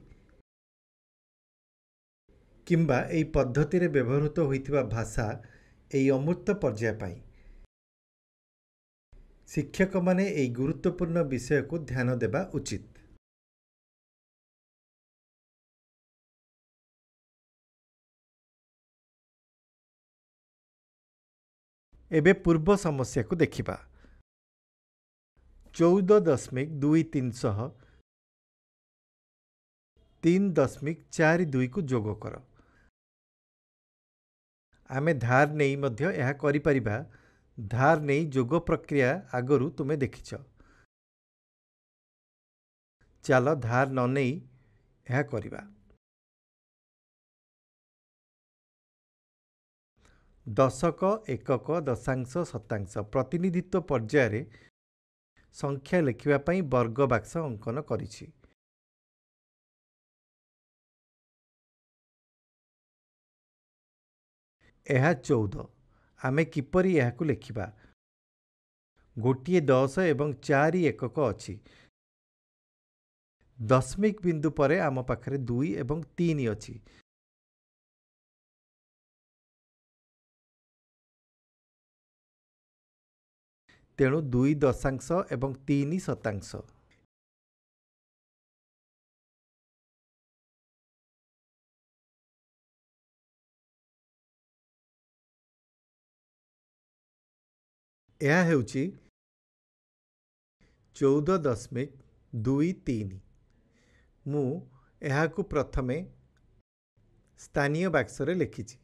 କିମ୍ବା ଏହି ପଦ୍ଧତିରେ ବ୍ୟବହୃତ ହୋଇଥିବା ଭାଷା ଏହି ଅମୃତ ପର୍ଯ୍ୟାୟ ପାଇଁ ଶିକ୍ଷକମାନେ ଏହି ଗୁରୁତ୍ୱପୂର୍ଣ୍ଣ ବିଷୟକୁ ଧ୍ୟାନ ଦେବା ଉଚିତ ଏବେ ପୂର୍ବ ସମସ୍ୟାକୁ ଦେଖିବା ଚଉଦ ଦଶମିକ ଦୁଇ ତିନିଶହ ତିନି ଦଶମିକ ଚାରି ଦୁଇକୁ ଯୋଗ କର ଆମେ ଧାର ନେଇ ମଧ୍ୟ ଏହା କରିପାରିବା ଧାର ନେଇ ଯୋଗ ପ୍ରକ୍ରିୟା ଆଗରୁ ତୁମେ ଦେଖିଛ ଚାଲ ଧାର ନ ନେଇ ଏହା କରିବା ଦଶକ ଏକକ ଦଶାଂଶ ଶତାଂଶ ପ୍ରତିନିଧିତ୍ୱ ପର୍ଯ୍ୟାୟରେ ସଂଖ୍ୟା ଲେଖିବା ପାଇଁ ବର୍ଗ ବାକ୍ସ ଅଙ୍କନ କରିଛି ଏହା ଚଉଦ ଆମେ କିପରି ଏହାକୁ ଲେଖିବା ଗୋଟିଏ ଦଶ ଏବଂ ଚାରି ଏକକ ଅଛି ଦଶମିକ ବିନ୍ଦୁ ପରେ ଆମ ପାଖରେ ଦୁଇ ଏବଂ ତିନି ଅଛି ତେଣୁ ଦୁଇ ଦଶାଂଶ ଏବଂ ତିନି ଶତାଂଶ ଏହା ହେଉଛି ଚଉଦ ଦଶମିକ ଦୁଇ ତିନି ମୁଁ ଏହାକୁ ପ୍ରଥମେ ସ୍ଥାନୀୟ ବାକ୍ସରେ ଲେଖିଛି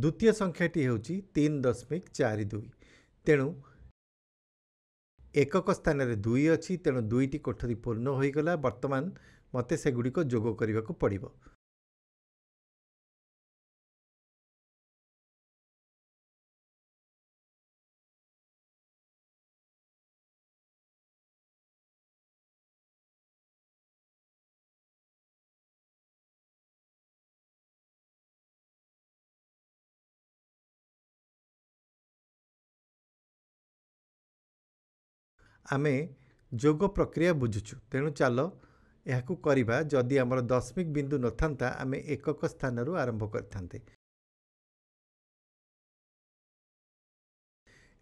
ଦ୍ୱିତୀୟ ସଂଖ୍ୟାଟି ହେଉଛି ତିନି ଦଶମିକ ଚାରି ଦୁଇ ତେଣୁ ଏକକ ସ୍ଥାନରେ ଦୁଇ ଅଛି ତେଣୁ ଦୁଇଟି କୋଠରୀ ପୂର୍ଣ୍ଣ ହୋଇଗଲା ବର୍ତ୍ତମାନ ମୋତେ ସେଗୁଡ଼ିକ ଯୋଗ କରିବାକୁ ପଡ଼ିବ ଆମେ ଯୋଗ ପ୍ରକ୍ରିୟା ବୁଝୁଛୁ ତେଣୁ ଚାଲ ଏହାକୁ କରିବା ଯଦି ଆମର ଦଶମିକ ବିନ୍ଦୁ ନଥାନ୍ତା ଆମେ ଏକକ ସ୍ଥାନରୁ ଆରମ୍ଭ କରିଥାନ୍ତେ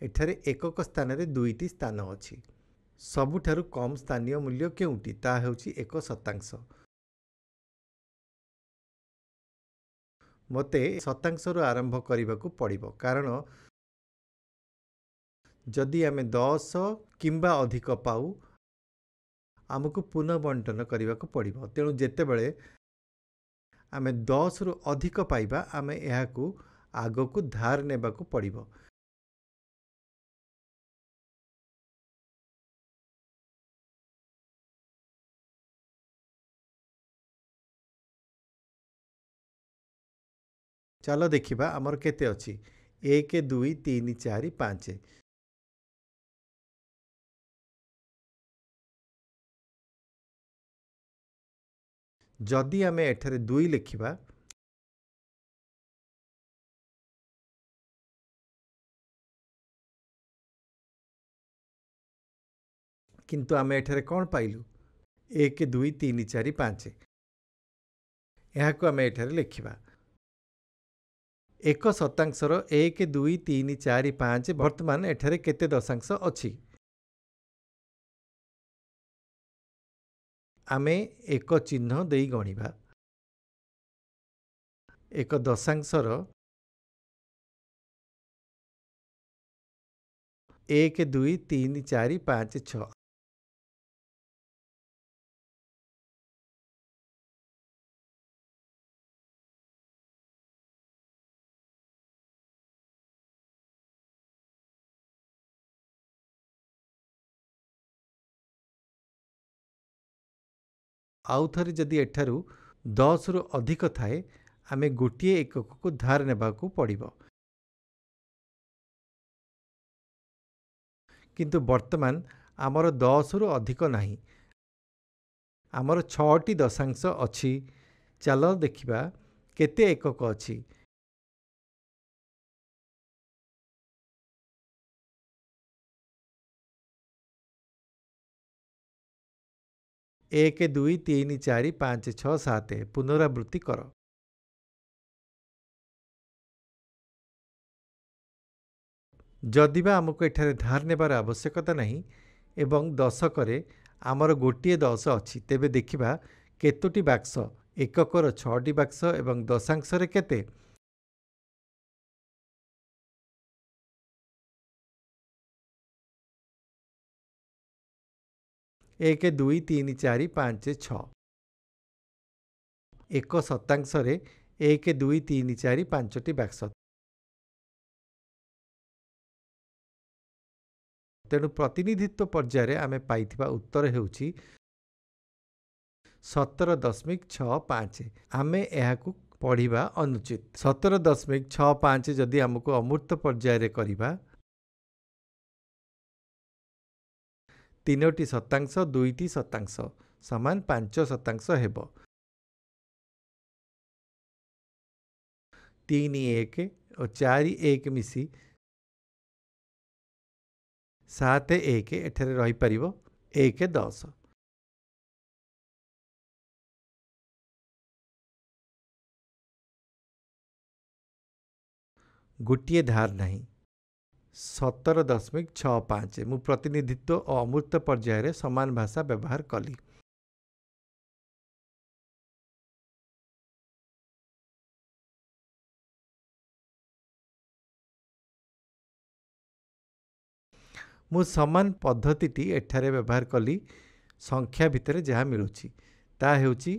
ଏଠାରେ ଏକକ ସ୍ଥାନରେ ଦୁଇଟି ସ୍ଥାନ ଅଛି ସବୁଠାରୁ କମ୍ ସ୍ଥାନୀୟ ମୂଲ୍ୟ କେଉଁଟି ତାହା ହେଉଛି ଏକ ଶତାଂଶ ମୋତେ ଶତାଂଶରୁ ଆରମ୍ଭ କରିବାକୁ ପଡ଼ିବ କାରଣ ଯଦି ଆମେ ଦଶ କିମ୍ବା ଅଧିକ ପାଉ ଆମକୁ ପୁନଃ ବଣ୍ଟନ କରିବାକୁ ପଡ଼ିବ ତେଣୁ ଯେତେବେଳେ ଆମେ ଦଶରୁ ଅଧିକ ପାଇବା ଆମେ ଏହାକୁ ଆଗକୁ ଧାର ନେବାକୁ ପଡ଼ିବ ଚାଲ ଦେଖିବା ଆମର କେତେ ଅଛି ଏକ ଦୁଇ ତିନି ଚାରି ପାଞ୍ଚ ଯଦି ଆମେ ଏଠାରେ ଦୁଇ ଲେଖିବା କିନ୍ତୁ ଆମେ ଏଠାରେ କ'ଣ ପାଇଲୁ ଏକ ଦୁଇ ତିନି ଚାରି ପାଞ୍ଚ ଏହାକୁ ଆମେ ଏଠାରେ ଲେଖିବା ଏକ ଶତାଂଶର ଏକ ଦୁଇ ତିନି ଚାରି ପାଞ୍ଚ ବର୍ତ୍ତମାନ ଏଠାରେ କେତେ ଦଶାଂଶ ଅଛି ଆମେ ଏକ ଚିହ୍ନ ଦେଇ ଗଣିବା ଏକ ଦଶାଂଶର ଏକ ଦୁଇ ତିନି ଚାରି ପାଞ୍ଚ ଛଅ ଆଉ ଥରେ ଯଦି ଏଠାରୁ ଦଶରୁ ଅଧିକ ଥାଏ ଆମେ ଗୋଟିଏ ଏକକକୁ ଧାର ନେବାକୁ ପଡ଼ିବ କିନ୍ତୁ ବର୍ତ୍ତମାନ ଆମର ଦଶରୁ ଅଧିକ ନାହିଁ ଆମର ଛଅଟି ଦଶାଂଶ ଅଛି ଚାଲ ଦେଖିବା କେତେ ଏକକ ଅଛି ଏକ ଦୁଇ ତିନି ଚାରି ପାଞ୍ଚ ଛଅ ସାତ ପୁନରାବୃତ୍ତି କର ଯଦିବା ଆମକୁ ଏଠାରେ ଧାର ନେବାର ଆବଶ୍ୟକତା ନାହିଁ ଏବଂ ଦଶକରେ ଆମର ଗୋଟିଏ ଦଶ ଅଛି ତେବେ ଦେଖିବା କେତୋଟି ବାକ୍ସ ଏକକର ଛଅଟି ବାକ୍ସ ଏବଂ ଦଶାଂଶରେ କେତେ ଏକ ଦୁଇ ତିନି ଚାରି ପାଞ୍ଚ ଛଅ ଏକ ଶତାଂଶରେ ଏକ ଦୁଇ ତିନି ଚାରି ପାଞ୍ଚଟି ବାକ୍ସ ତେଣୁ ପ୍ରତିନିଧିତ୍ୱ ପର୍ଯ୍ୟାୟରେ ଆମେ ପାଇଥିବା ଉତ୍ତର ହେଉଛି ସତର ଦଶମିକ ଛଅ ପାଞ୍ଚ ଆମେ ଏହାକୁ ପଢ଼ିବା ଅନୁଚିତ ସତର ଦଶମିକ ଛଅ ପାଞ୍ଚ ଯଦି ଆମକୁ ଅମୃତ ପର୍ଯ୍ୟାୟରେ କରିବା तीनो शतांश दुईट शतांश सामान पांच शतांश हो तीन एक और चार एक मिसी सात एक एठार रहीपर एक दस गोटे धार नहीं ସତର ଦଶମିକ ଛଅ ପାଞ୍ଚ ମୁଁ ପ୍ରତିନିଧିତ୍ୱ ଓ ଅମୃତ ପର୍ଯ୍ୟାୟରେ ସମାନ ଭାଷା ବ୍ୟବହାର କଲି ମୁଁ ସମାନ ପଦ୍ଧତିଟି ଏଠାରେ ବ୍ୟବହାର କଲି ସଂଖ୍ୟା ଭିତରେ ଯାହା ମିଳୁଛି ତାହା ହେଉଛି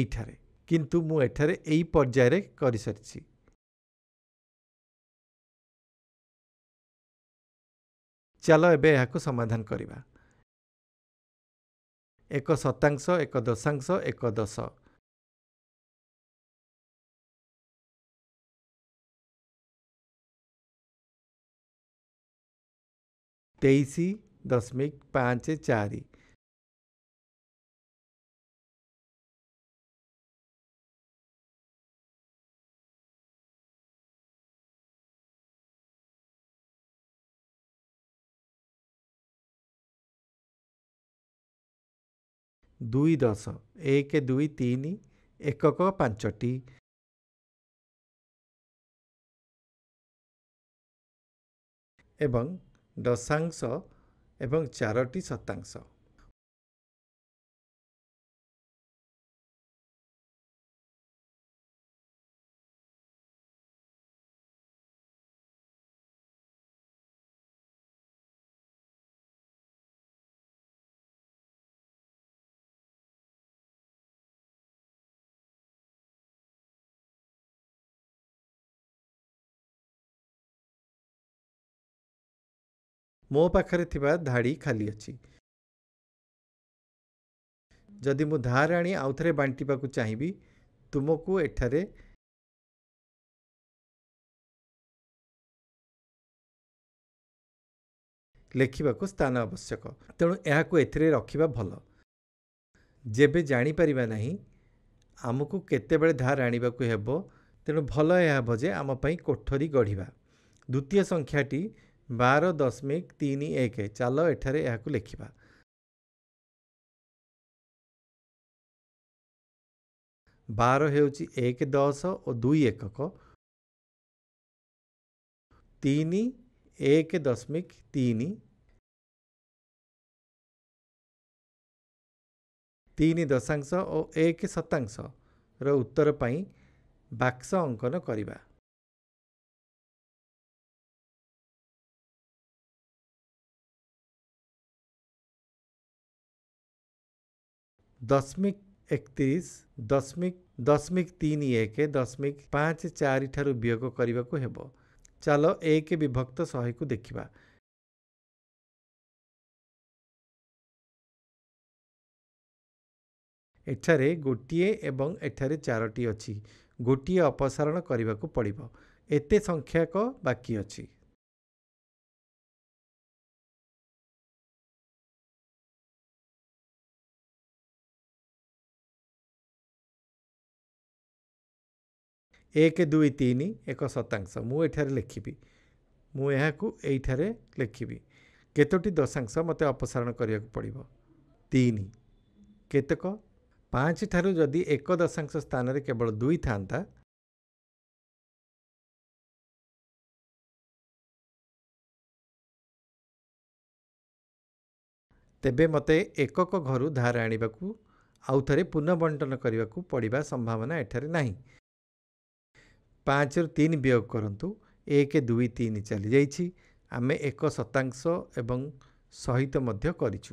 ଏଇଠାରେ କିନ୍ତୁ ମୁଁ ଏଠାରେ ଏଇ ପର୍ଯ୍ୟାୟରେ କରିସାରିଛି ଚାଲ ଏବେ ଏହାକୁ ସମାଧାନ କରିବା ଏକ ଶତାଂଶ ଏକ ଦଶାଂଶ ଏକ ଦଶ ତେଇଶ ଦଶମିକ ପାଞ୍ଚ ଚାରି ଦୁଇ ଦଶ ଏକ ଦୁଇ ତିନି ଏକକ ପାଞ୍ଚଟି ଏବଂ ଦଶାଂଶ ଏବଂ ଚାରୋଟି ଶତାଂଶ ମୋ ପାଖରେ ଥିବା ଧାଡ଼ି ଖାଲି ଅଛି ଯଦି ମୁଁ ଧାର ଆଣି ଆଉଥରେ ବାଣ୍ଟିବାକୁ ଚାହିଁବି ତୁମକୁ ଏଠାରେ ଲେଖିବାକୁ ସ୍ଥାନ ଆବଶ୍ୟକ ତେଣୁ ଏହାକୁ ଏଥିରେ ରଖିବା ଭଲ ଯେବେ ଜାଣିପାରିବା ନାହିଁ ଆମକୁ କେତେବେଳେ ଧାର ଆଣିବାକୁ ହେବ ତେଣୁ ଭଲ ଏହା ହେବ ଯେ ଆମ ପାଇଁ କୋଠରୀ ଗଢ଼ିବା ଦ୍ୱିତୀୟ ସଂଖ୍ୟାଟି ବାର ଦଶମିକ ତିନି ଏକ ଚାଲ ଏଠାରେ ଏହାକୁ ଲେଖିବା ବାର ହେଉଛି ଏକ ଦଶ ଓ ଦୁଇ ଏକକ ତିନି ଏକ ଦଶମିକ ତିନି ତିନି ଦଶାଂଶ ଓ ଏକ ଶତାଂଶର ଉତ୍ତର ପାଇଁ ବାକ୍ସ ଅଙ୍କନ କରିବା ଦଶମିକ ଏକତିରିଶ ଦଶମିକ ଦଶମିକ ତିନି ଏକ ଦଶମିକ ପାଞ୍ଚ ଚାରି ଠାରୁ ବିୟୋଗ କରିବାକୁ ହେବ ଚାଲ ଏକ ବିଭକ୍ତ ଶହେକୁ ଦେଖିବା ଏଠାରେ ଗୋଟିଏ ଏବଂ ଏଠାରେ ଚାରୋଟି ଅଛି ଗୋଟିଏ ଅପସାରଣ କରିବାକୁ ପଡ଼ିବ ଏତେ ସଂଖ୍ୟକ ବାକି ଅଛି ଏକ ଦୁଇ ତିନି ଏକ ଶତାଂଶ ମୁଁ ଏଠାରେ ଲେଖିବି ମୁଁ ଏହାକୁ ଏଇଠାରେ ଲେଖିବି କେତୋଟି ଦଶାଂଶ ମୋତେ ଅପସାରଣ କରିବାକୁ ପଡ଼ିବ ତିନି କେତେକ ପାଞ୍ଚ ଠାରୁ ଯଦି ଏକ ଦଶାଂଶ ସ୍ଥାନରେ କେବଳ ଦୁଇ ଥାନ୍ତା ତେବେ ମୋତେ ଏକକ ଘରୁ ଧାର ଆଣିବାକୁ ଆଉଥରେ ପୁନଃ ବଣ୍ଟନ କରିବାକୁ ପଡ଼ିବା ସମ୍ଭାବନା ଏଠାରେ ନାହିଁ ପାଞ୍ଚରୁ ତିନି ବିୟୋଗ କରନ୍ତୁ ଏକ ଦୁଇ ତିନି ଚାଲିଯାଇଛି ଆମେ ଏକ ଶତାଂଶ ଏବଂ ସହିତ ମଧ୍ୟ କରିଛୁ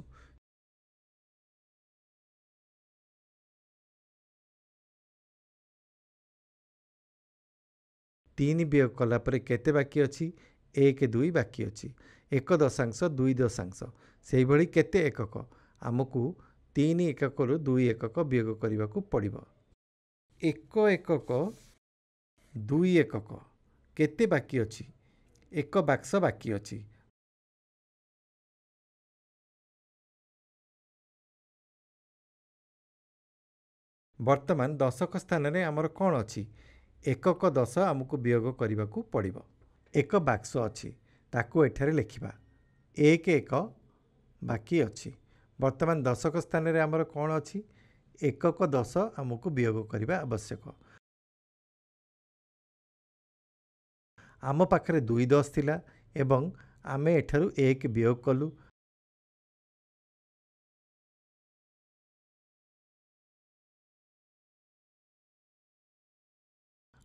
ତିନି ବିୟୋଗ କଲାପରେ କେତେ ବାକି ଅଛି ଏକ ଦୁଇ ବାକି ଅଛି ଏକ ଦଶାଂଶ ଦୁଇ ଦଶାଂଶ ସେହିଭଳି କେତେ ଏକକ ଆମକୁ ତିନି ଏକକରୁ ଦୁଇ ଏକକ ବିୟୋଗ କରିବାକୁ ପଡ଼ିବ ଏକ ଏକକ ଦୁଇ ଏକକ କେତେ ବାକି ଅଛି ଏକ ବାକ୍ସ ବାକି ଅଛି ବର୍ତ୍ତମାନ ଦଶକ ସ୍ଥାନରେ ଆମର କ'ଣ ଅଛି ଏକକ ଦଶ ଆମକୁ ବିୟୋଗ କରିବାକୁ ପଡ଼ିବ ଏକ ବାକ୍ସ ଅଛି ତାକୁ ଏଠାରେ ଲେଖିବା ଏକ ଏକ ବାକି ଅଛି ବର୍ତ୍ତମାନ ଦଶକ ସ୍ଥାନରେ ଆମର କ'ଣ ଅଛି ଏକକ ଦଶ ଆମକୁ ବିୟୋଗ କରିବା ଆବଶ୍ୟକ ଆମ ପାଖରେ ଦୁଇ ଦଶ ଥିଲା ଏବଂ ଆମେ ଏଠାରୁ ଏକ ବିୟୋଗ କଲୁ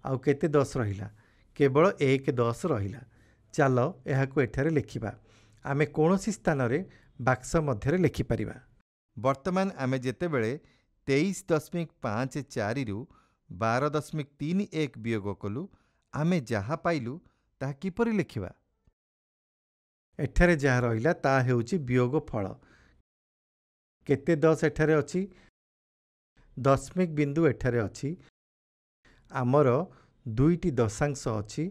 ଆଉ କେତେ ଦଶ ରହିଲା କେବଳ ଏକ ଦଶ ରହିଲା ଚାଲ ଏହାକୁ ଏଠାରେ ଲେଖିବା ଆମେ କୌଣସି ସ୍ଥାନରେ ବାକ୍ସ ମଧ୍ୟରେ ଲେଖିପାରିବା ବର୍ତ୍ତମାନ ଆମେ ଯେତେବେଳେ ତେଇଶ ଦଶମିକ ପାଞ୍ଚ ଚାରିରୁ ବାର ଦଶମିକ ତିନି ଏକ ବିୟୋଗ କଲୁ ଆମେ ଯାହା ପାଇଲୁ ତାହା କିପରି ଲେଖିବା ଏଠାରେ ଯାହା ରହିଲା ତାହା ହେଉଛି ବିୟୋଗ ଫଳ କେତେ ଦଶ ଏଠାରେ ଅଛି ଦଶମିକ ବିନ୍ଦୁ ଏଠାରେ ଅଛି ଆମର ଦୁଇଟି ଦଶାଂଶ ଅଛି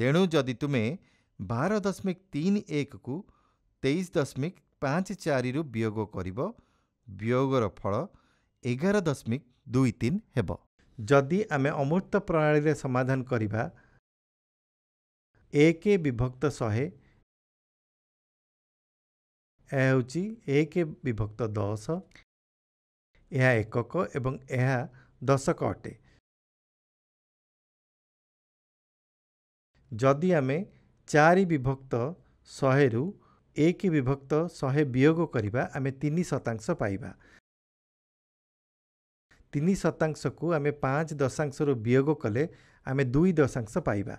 ତେଣୁ ଯଦି ତୁମେ ବାର ଦଶମିକ ତିନି ଏକକୁ ତେଇଶ ଦଶମିକ ପାଞ୍ଚ ଚାରିରୁ ବିୟୋଗ କରିବ ବିୟୋଗର ଫଳ ଏଗାର ଦଶମିକ ଦୁଇ ତିନି ହେବ ଯଦି ଆମେ ଅମୂର୍ତ୍ତ ପ୍ରଣାଳୀରେ ସମାଧାନ କରିବା ଏକ ବିଭକ୍ତ ଶହେ ଏହା ହେଉଛି ଏକ ବିଭକ୍ତ ଦଶ ଏହା ଏକକ ଏବଂ ଏହା ଦଶକ ଅଟେ ଯଦି ଆମେ ଚାରି ବିଭକ୍ତ ଶହେରୁ ଏକ ବିଭକ୍ତ ଶହେ ବିୟୋଗ କରିବା ଆମେ ତିନି ଶତାଂଶ ପାଇବା ତିନି ଶତାଂଶକୁ ଆମେ ପାଞ୍ଚ ଦଶାଂଶରୁ ବିୟୋଗ କଲେ ଆମେ ଦୁଇ ଦଶାଂଶ ପାଇବା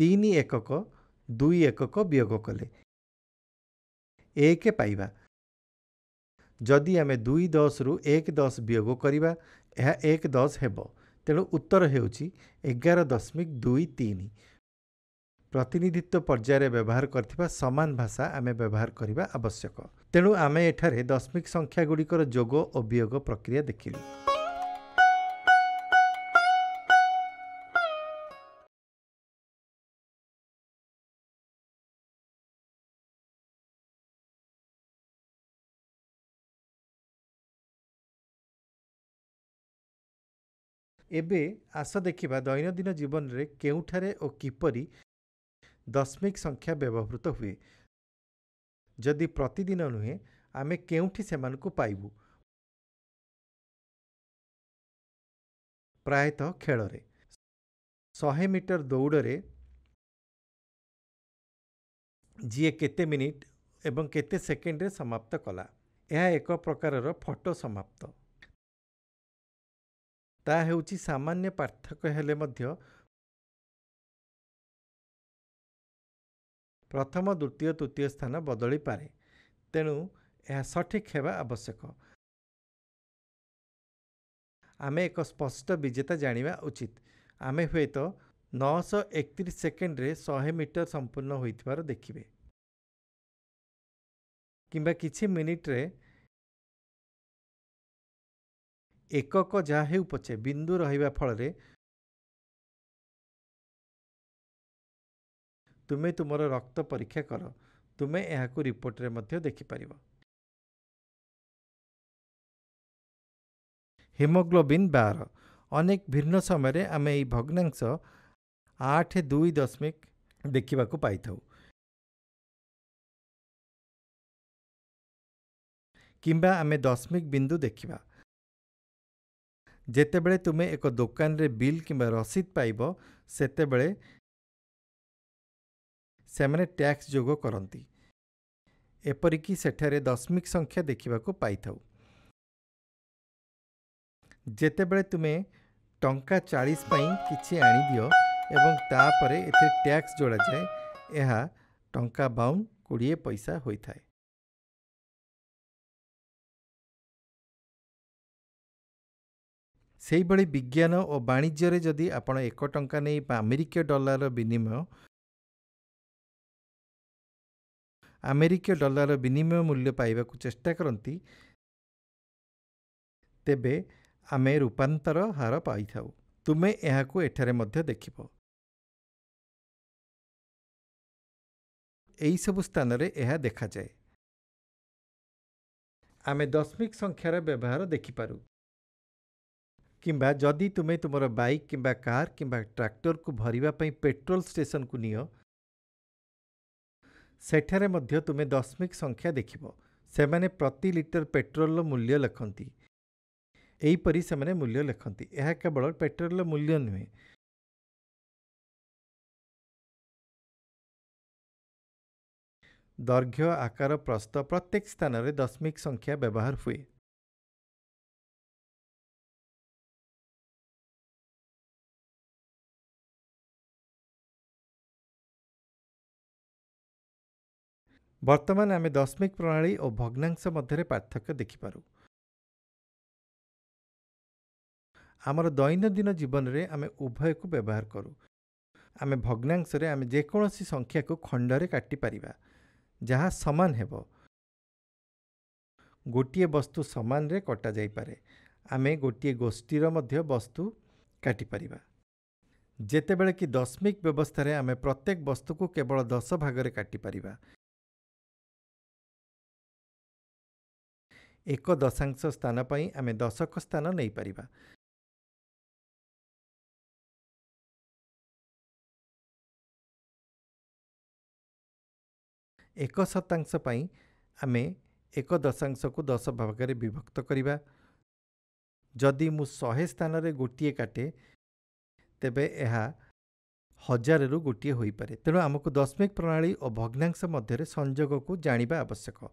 ତିନି ଏକକ ଦୁଇ ଏକକ ବିୟୋଗ କଲେ ଏକ ପାଇବା ଯଦି ଆମେ ଦୁଇ ଦଶରୁ ଏକ ଦଶ ବିୟୋଗ କରିବା ଏହା ଏକ ଦଶ ହେବ ତେଣୁ ଉତ୍ତର ହେଉଛି ଏଗାର ଦଶମିକ ଦୁଇ ତିନି ପ୍ରତିନିଧିତ୍ୱ ପର୍ଯ୍ୟାୟରେ ବ୍ୟବହାର କରିଥିବା ସମାନ ଭାଷା ଆମେ ବ୍ୟବହାର କରିବା ଆବଶ୍ୟକ ତେଣୁ ଆମେ ଏଠାରେ ଦଶମିକ ସଂଖ୍ୟା ଗୁଡ଼ିକର ଯୋଗ ଓ ବିୟୋଗ ପ୍ରକ୍ରିୟା ଦେଖିଲୁ ଏବେ ଆସ ଦେଖିବା ଦୈନନ୍ଦିନ ଜୀବନରେ କେଉଁଠାରେ ଓ କିପରି ଦଶମିକ ସଂଖ୍ୟା ବ୍ୟବହୃତ ହୁଏ ଯଦି ପ୍ରତିଦିନ ନୁହେଁ ଆମେ କେଉଁଠି ସେମାନଙ୍କୁ ପାଇବୁ ପ୍ରାୟତଃ ଖେଳରେ ଶହେ ମିଟର ଦୌଡ଼ରେ ଯିଏ କେତେ ମିନିଟ୍ ଏବଂ କେତେ ସେକେଣ୍ଡରେ ସମାପ୍ତ କଲା ଏହା ଏକ ପ୍ରକାରର ଫଟୋ ସମାପ୍ତ ତାହା ହେଉଛି ସାମାନ୍ୟ ପାର୍ଥକ୍ୟ ହେଲେ ମଧ୍ୟ ପ୍ରଥମ ଦ୍ୱିତୀୟ ତୃତୀୟ ସ୍ଥାନ ବଦଳିପାରେ ତେଣୁ ଏହା ସଠିକ୍ ହେବା ଆବଶ୍ୟକ ଆମେ ଏକ ସ୍ପଷ୍ଟ ବିଜେତା ଜାଣିବା ଉଚିତ ଆମେ ହୁଏତ ନଅଶହ ଏକତିରିଶ ସେକେଣ୍ଡରେ ଶହେ ମିଟର ସମ୍ପୂର୍ଣ୍ଣ ହୋଇଥିବାର ଦେଖିବେ କିମ୍ବା କିଛି ମିନିଟ୍ରେ ଏକକ ଯାହା ହେଉ ପଛେ ବିନ୍ଦୁ ରହିବା ଫଳରେ ତୁମେ ତୁମର ରକ୍ତ ପରୀକ୍ଷା କର ତୁମେ ଏହାକୁ ରିପୋର୍ଟରେ ମଧ୍ୟ ଦେଖିପାରିବ ହିମୋଗ୍ଲୋବିନ୍ ବାର ଅନେକ ଭିନ୍ନ ସମୟରେ ଆମେ ଏହି ଭଗ୍ନାଂଶ ଆଠ ଦୁଇ ଦଶମିକ ଦେଖିବାକୁ ପାଇଥାଉ କିମ୍ବା ଆମେ ଦଶମିକ ବିନ୍ଦୁ ଦେଖିବା ଯେତେବେଳେ ତୁମେ ଏକ ଦୋକାନରେ ବିଲ୍ କିମ୍ବା ରସିଦ ପାଇବ ସେତେବେଳେ ସେମାନେ ଟ୍ୟାକ୍ସ ଯୋଗ କରନ୍ତି ଏପରିକି ସେଠାରେ ଦଶମିକ ସଂଖ୍ୟା ଦେଖିବାକୁ ପାଇଥାଉ ଯେତେବେଳେ ତୁମେ ଟଙ୍କା ଚାଳିଶ ପାଇଁ କିଛି ଆଣିଦିଅ ଏବଂ ତାପରେ ଏଥିରେ ଟ୍ୟାକ୍ସ ଯୋଡ଼ାଯାଏ ଏହା ଟଙ୍କା ବାଉନ କୋଡ଼ିଏ ପଇସା ହୋଇଥାଏ ସେହିଭଳି ବିଜ୍ଞାନ ଓ ବାଣିଜ୍ୟରେ ଯଦି ଆପଣ ଏକ ଟଙ୍କା ନେଇ ଆମେରିକୀୟ ଡଲାରର ବିନିମୟ ଆମେରିକୀୟ ଡଲାରର ବିନିମୟ ମୂଲ୍ୟ ପାଇବାକୁ ଚେଷ୍ଟା କରନ୍ତି ତେବେ ଆମେ ରୂପାନ୍ତର ହାର ପାଇଥାଉ ତୁମେ ଏହାକୁ ଏଠାରେ ମଧ୍ୟ ଦେଖିବ ଏହିସବୁ ସ୍ଥାନରେ ଏହା ଦେଖାଯାଏ ଆମେ ଦଶମିକ ସଂଖ୍ୟାର ବ୍ୟବହାର ଦେଖିପାରୁ किंबा जदि तुम्हें तुम बाइक किंबा कार किंबा ट्राक्टर को भरवाई पेट्रोल स्टेशन को नियो सेठारे मध्य तुम्हें दशमिक संख्या देख से प्रति लिटर पेट्रोल मूल्य लेखती से मूल्य लिखती यह केवल पेट्रोल मूल्य नुहे दर्घ्य आकार प्रस्त प्रत्येक स्थान में दशमिक संख्या व्यवहार हुए ବର୍ତ୍ତମାନ ଆମେ ଦଶମିକ ପ୍ରଣାଳୀ ଓ ଭଗ୍ନାଂଶ ମଧ୍ୟରେ ପାର୍ଥକ୍ୟ ଦେଖିପାରୁ ଆମର ଦୈନନ୍ଦିନ ଜୀବନରେ ଆମେ ଉଭୟକୁ ବ୍ୟବହାର କରୁ ଆମେ ଭଗ୍ନାଂଶରେ ଆମେ ଯେକୌଣସି ସଂଖ୍ୟାକୁ ଖଣ୍ଡରେ କାଟିପାରିବା ଯାହା ସମାନ ହେବ ଗୋଟିଏ ବସ୍ତୁ ସମାନରେ କଟାଯାଇପାରେ ଆମେ ଗୋଟିଏ ଗୋଷ୍ଠୀର ମଧ୍ୟ ବସ୍ତୁ କାଟିପାରିବା ଯେତେବେଳେ କି ଦଶମିକ ବ୍ୟବସ୍ଥାରେ ଆମେ ପ୍ରତ୍ୟେକ ବସ୍ତୁକୁ କେବଳ ଦଶ ଭାଗରେ କାଟିପାରିବା ଏକ ଦଶାଂଶ ସ୍ଥାନ ପାଇଁ ଆମେ ଦଶକ ସ୍ଥାନ ନେଇପାରିବା ଏକ ଶତାଂଶ ପାଇଁ ଆମେ ଏକ ଦଶାଂଶକୁ ଦଶ ଭାଗରେ ବିଭକ୍ତ କରିବା ଯଦି ମୁଁ ଶହେ ସ୍ଥାନରେ ଗୋଟିଏ କାଟେ ତେବେ ଏହା ହଜାରରୁ ଗୋଟିଏ ହୋଇପାରେ ତେଣୁ ଆମକୁ ଦଶମିକ ପ୍ରଣାଳୀ ଓ ଭଗ୍ନାଂଶ ମଧ୍ୟରେ ସଂଯୋଗକୁ ଜାଣିବା ଆବଶ୍ୟକ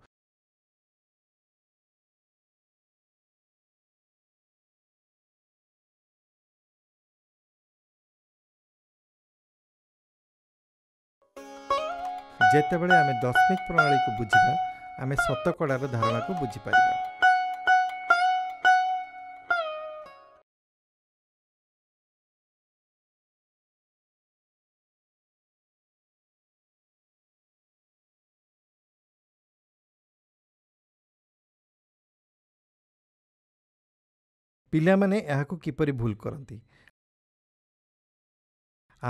ଯେତେବେଳେ ଆମେ ଦଶମିକ ପ୍ରଣାଳୀକୁ ବୁଝିବା ଆମେ ଶତକଡ଼ାର ଧାରଣାକୁ ବୁଝିପାରିବା ପିଲାମାନେ ଏହାକୁ କିପରି ଭୁଲ କରନ୍ତି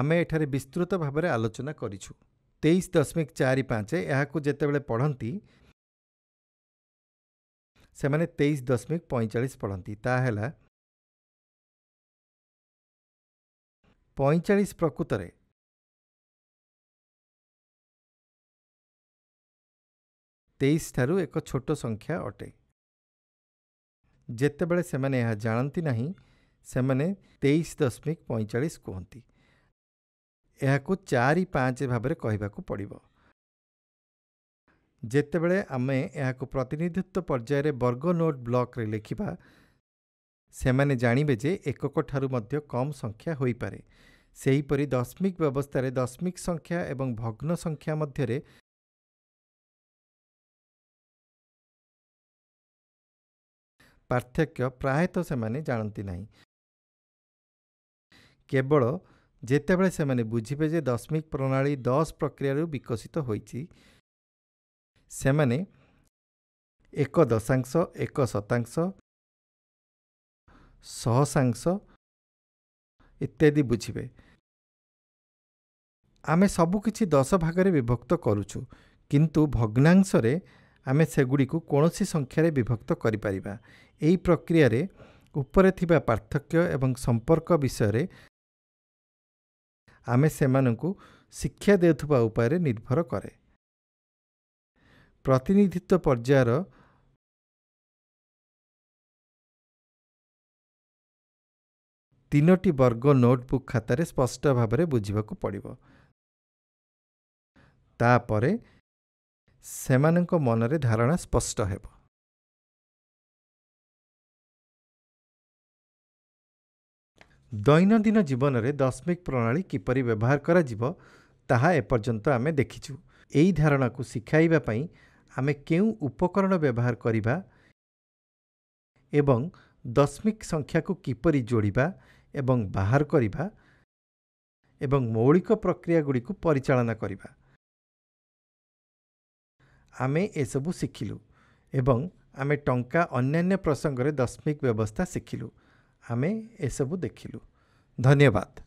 ଆମେ ଏଠାରେ ବିସ୍ତୃତ ଭାବରେ ଆଲୋଚନା କରିଛୁ तेईस दशमिक चार पाँच यहाँ जितेबले पढ़ती से मैंने तेईस दशमिक पैंचाश पढ़ती ताला पैंचाश प्रकृत तेईस ठार् एक छोट संख्या अटे जेते बड़े से जानती ना से तेईस दशमिक पैंचाश कहती ଏହାକୁ ଚାରି ପାଞ୍ଚ ଭାବରେ କହିବାକୁ ପଡ଼ିବ ଯେତେବେଳେ ଆମେ ଏହାକୁ ପ୍ରତିନିଧିତ୍ୱ ପର୍ଯ୍ୟାୟରେ ବର୍ଗ ନୋଟ୍ ବ୍ଲକ୍ରେ ଲେଖିବା ସେମାନେ ଜାଣିବେ ଯେ ଏକକଠାରୁ ମଧ୍ୟ କମ୍ ସଂଖ୍ୟା ହୋଇପାରେ ସେହିପରି ଦଶମିକ ବ୍ୟବସ୍ଥାରେ ଦଶମିକ ସଂଖ୍ୟା ଏବଂ ଭଗ୍ନ ସଂଖ୍ୟା ମଧ୍ୟରେ ପାର୍ଥକ୍ୟ ପ୍ରାୟତଃ ସେମାନେ ଜାଣନ୍ତି ନାହିଁ କେବଳ ଯେତେବେଳେ ସେମାନେ ବୁଝିବେ ଯେ ଦଶମିକ ପ୍ରଣାଳୀ ଦଶ ପ୍ରକ୍ରିୟାରୁ ବିକଶିତ ହୋଇଛି ସେମାନେ ଏକ ଦଶାଂଶ ଏକ ଶତାଂଶ ଶହଶାଂଶ ଇତ୍ୟାଦି ବୁଝିବେ ଆମେ ସବୁ କିଛି ଦଶ ଭାଗରେ ବିଭକ୍ତ କରୁଛୁ କିନ୍ତୁ ଭଗ୍ନାଂଶରେ ଆମେ ସେଗୁଡ଼ିକୁ କୌଣସି ସଂଖ୍ୟାରେ ବିଭକ୍ତ କରିପାରିବା ଏହି ପ୍ରକ୍ରିୟାରେ ଉପରେ ଥିବା ପାର୍ଥକ୍ୟ ଏବଂ ସମ୍ପର୍କ ବିଷୟରେ ଆମେ ସେମାନଙ୍କୁ ଶିକ୍ଷା ଦେଉଥିବା ଉପାୟରେ ନିର୍ଭର କରେ ପ୍ରତିନିଧିତ୍ୱ ପର୍ଯ୍ୟାୟର ତିନୋଟି ବର୍ଗ ନୋଟ୍ବୁକ୍ ଖାତାରେ ସ୍ପଷ୍ଟ ଭାବରେ ବୁଝିବାକୁ ପଡ଼ିବ ତାପରେ ସେମାନଙ୍କ ମନରେ ଧାରଣା ସ୍ପଷ୍ଟ ହେବ ଦୈନନ୍ଦିନ ଜୀବନରେ ଦଶମିକ ପ୍ରଣାଳୀ କିପରି ବ୍ୟବହାର କରାଯିବ ତାହା ଏପର୍ଯ୍ୟନ୍ତ ଆମେ ଦେଖିଛୁ ଏହି ଧାରଣାକୁ ଶିଖାଇବା ପାଇଁ ଆମେ କେଉଁ ଉପକରଣ ବ୍ୟବହାର କରିବା ଏବଂ ଦଶମିକ ସଂଖ୍ୟାକୁ କିପରି ଯୋଡ଼ିବା ଏବଂ ବାହାର କରିବା ଏବଂ ମୌଳିକ ପ୍ରକ୍ରିୟାଗୁଡ଼ିକୁ ପରିଚାଳନା କରିବା ଆମେ ଏସବୁ ଶିଖିଲୁ ଏବଂ ଆମେ ଟଙ୍କା ଅନ୍ୟାନ୍ୟ ପ୍ରସଙ୍ଗରେ ଦଶମିକ ବ୍ୟବସ୍ଥା ଶିଖିଲୁ ଆମେ ଏସବୁ ଦେଖିଲୁ ଧନ୍ୟବାଦ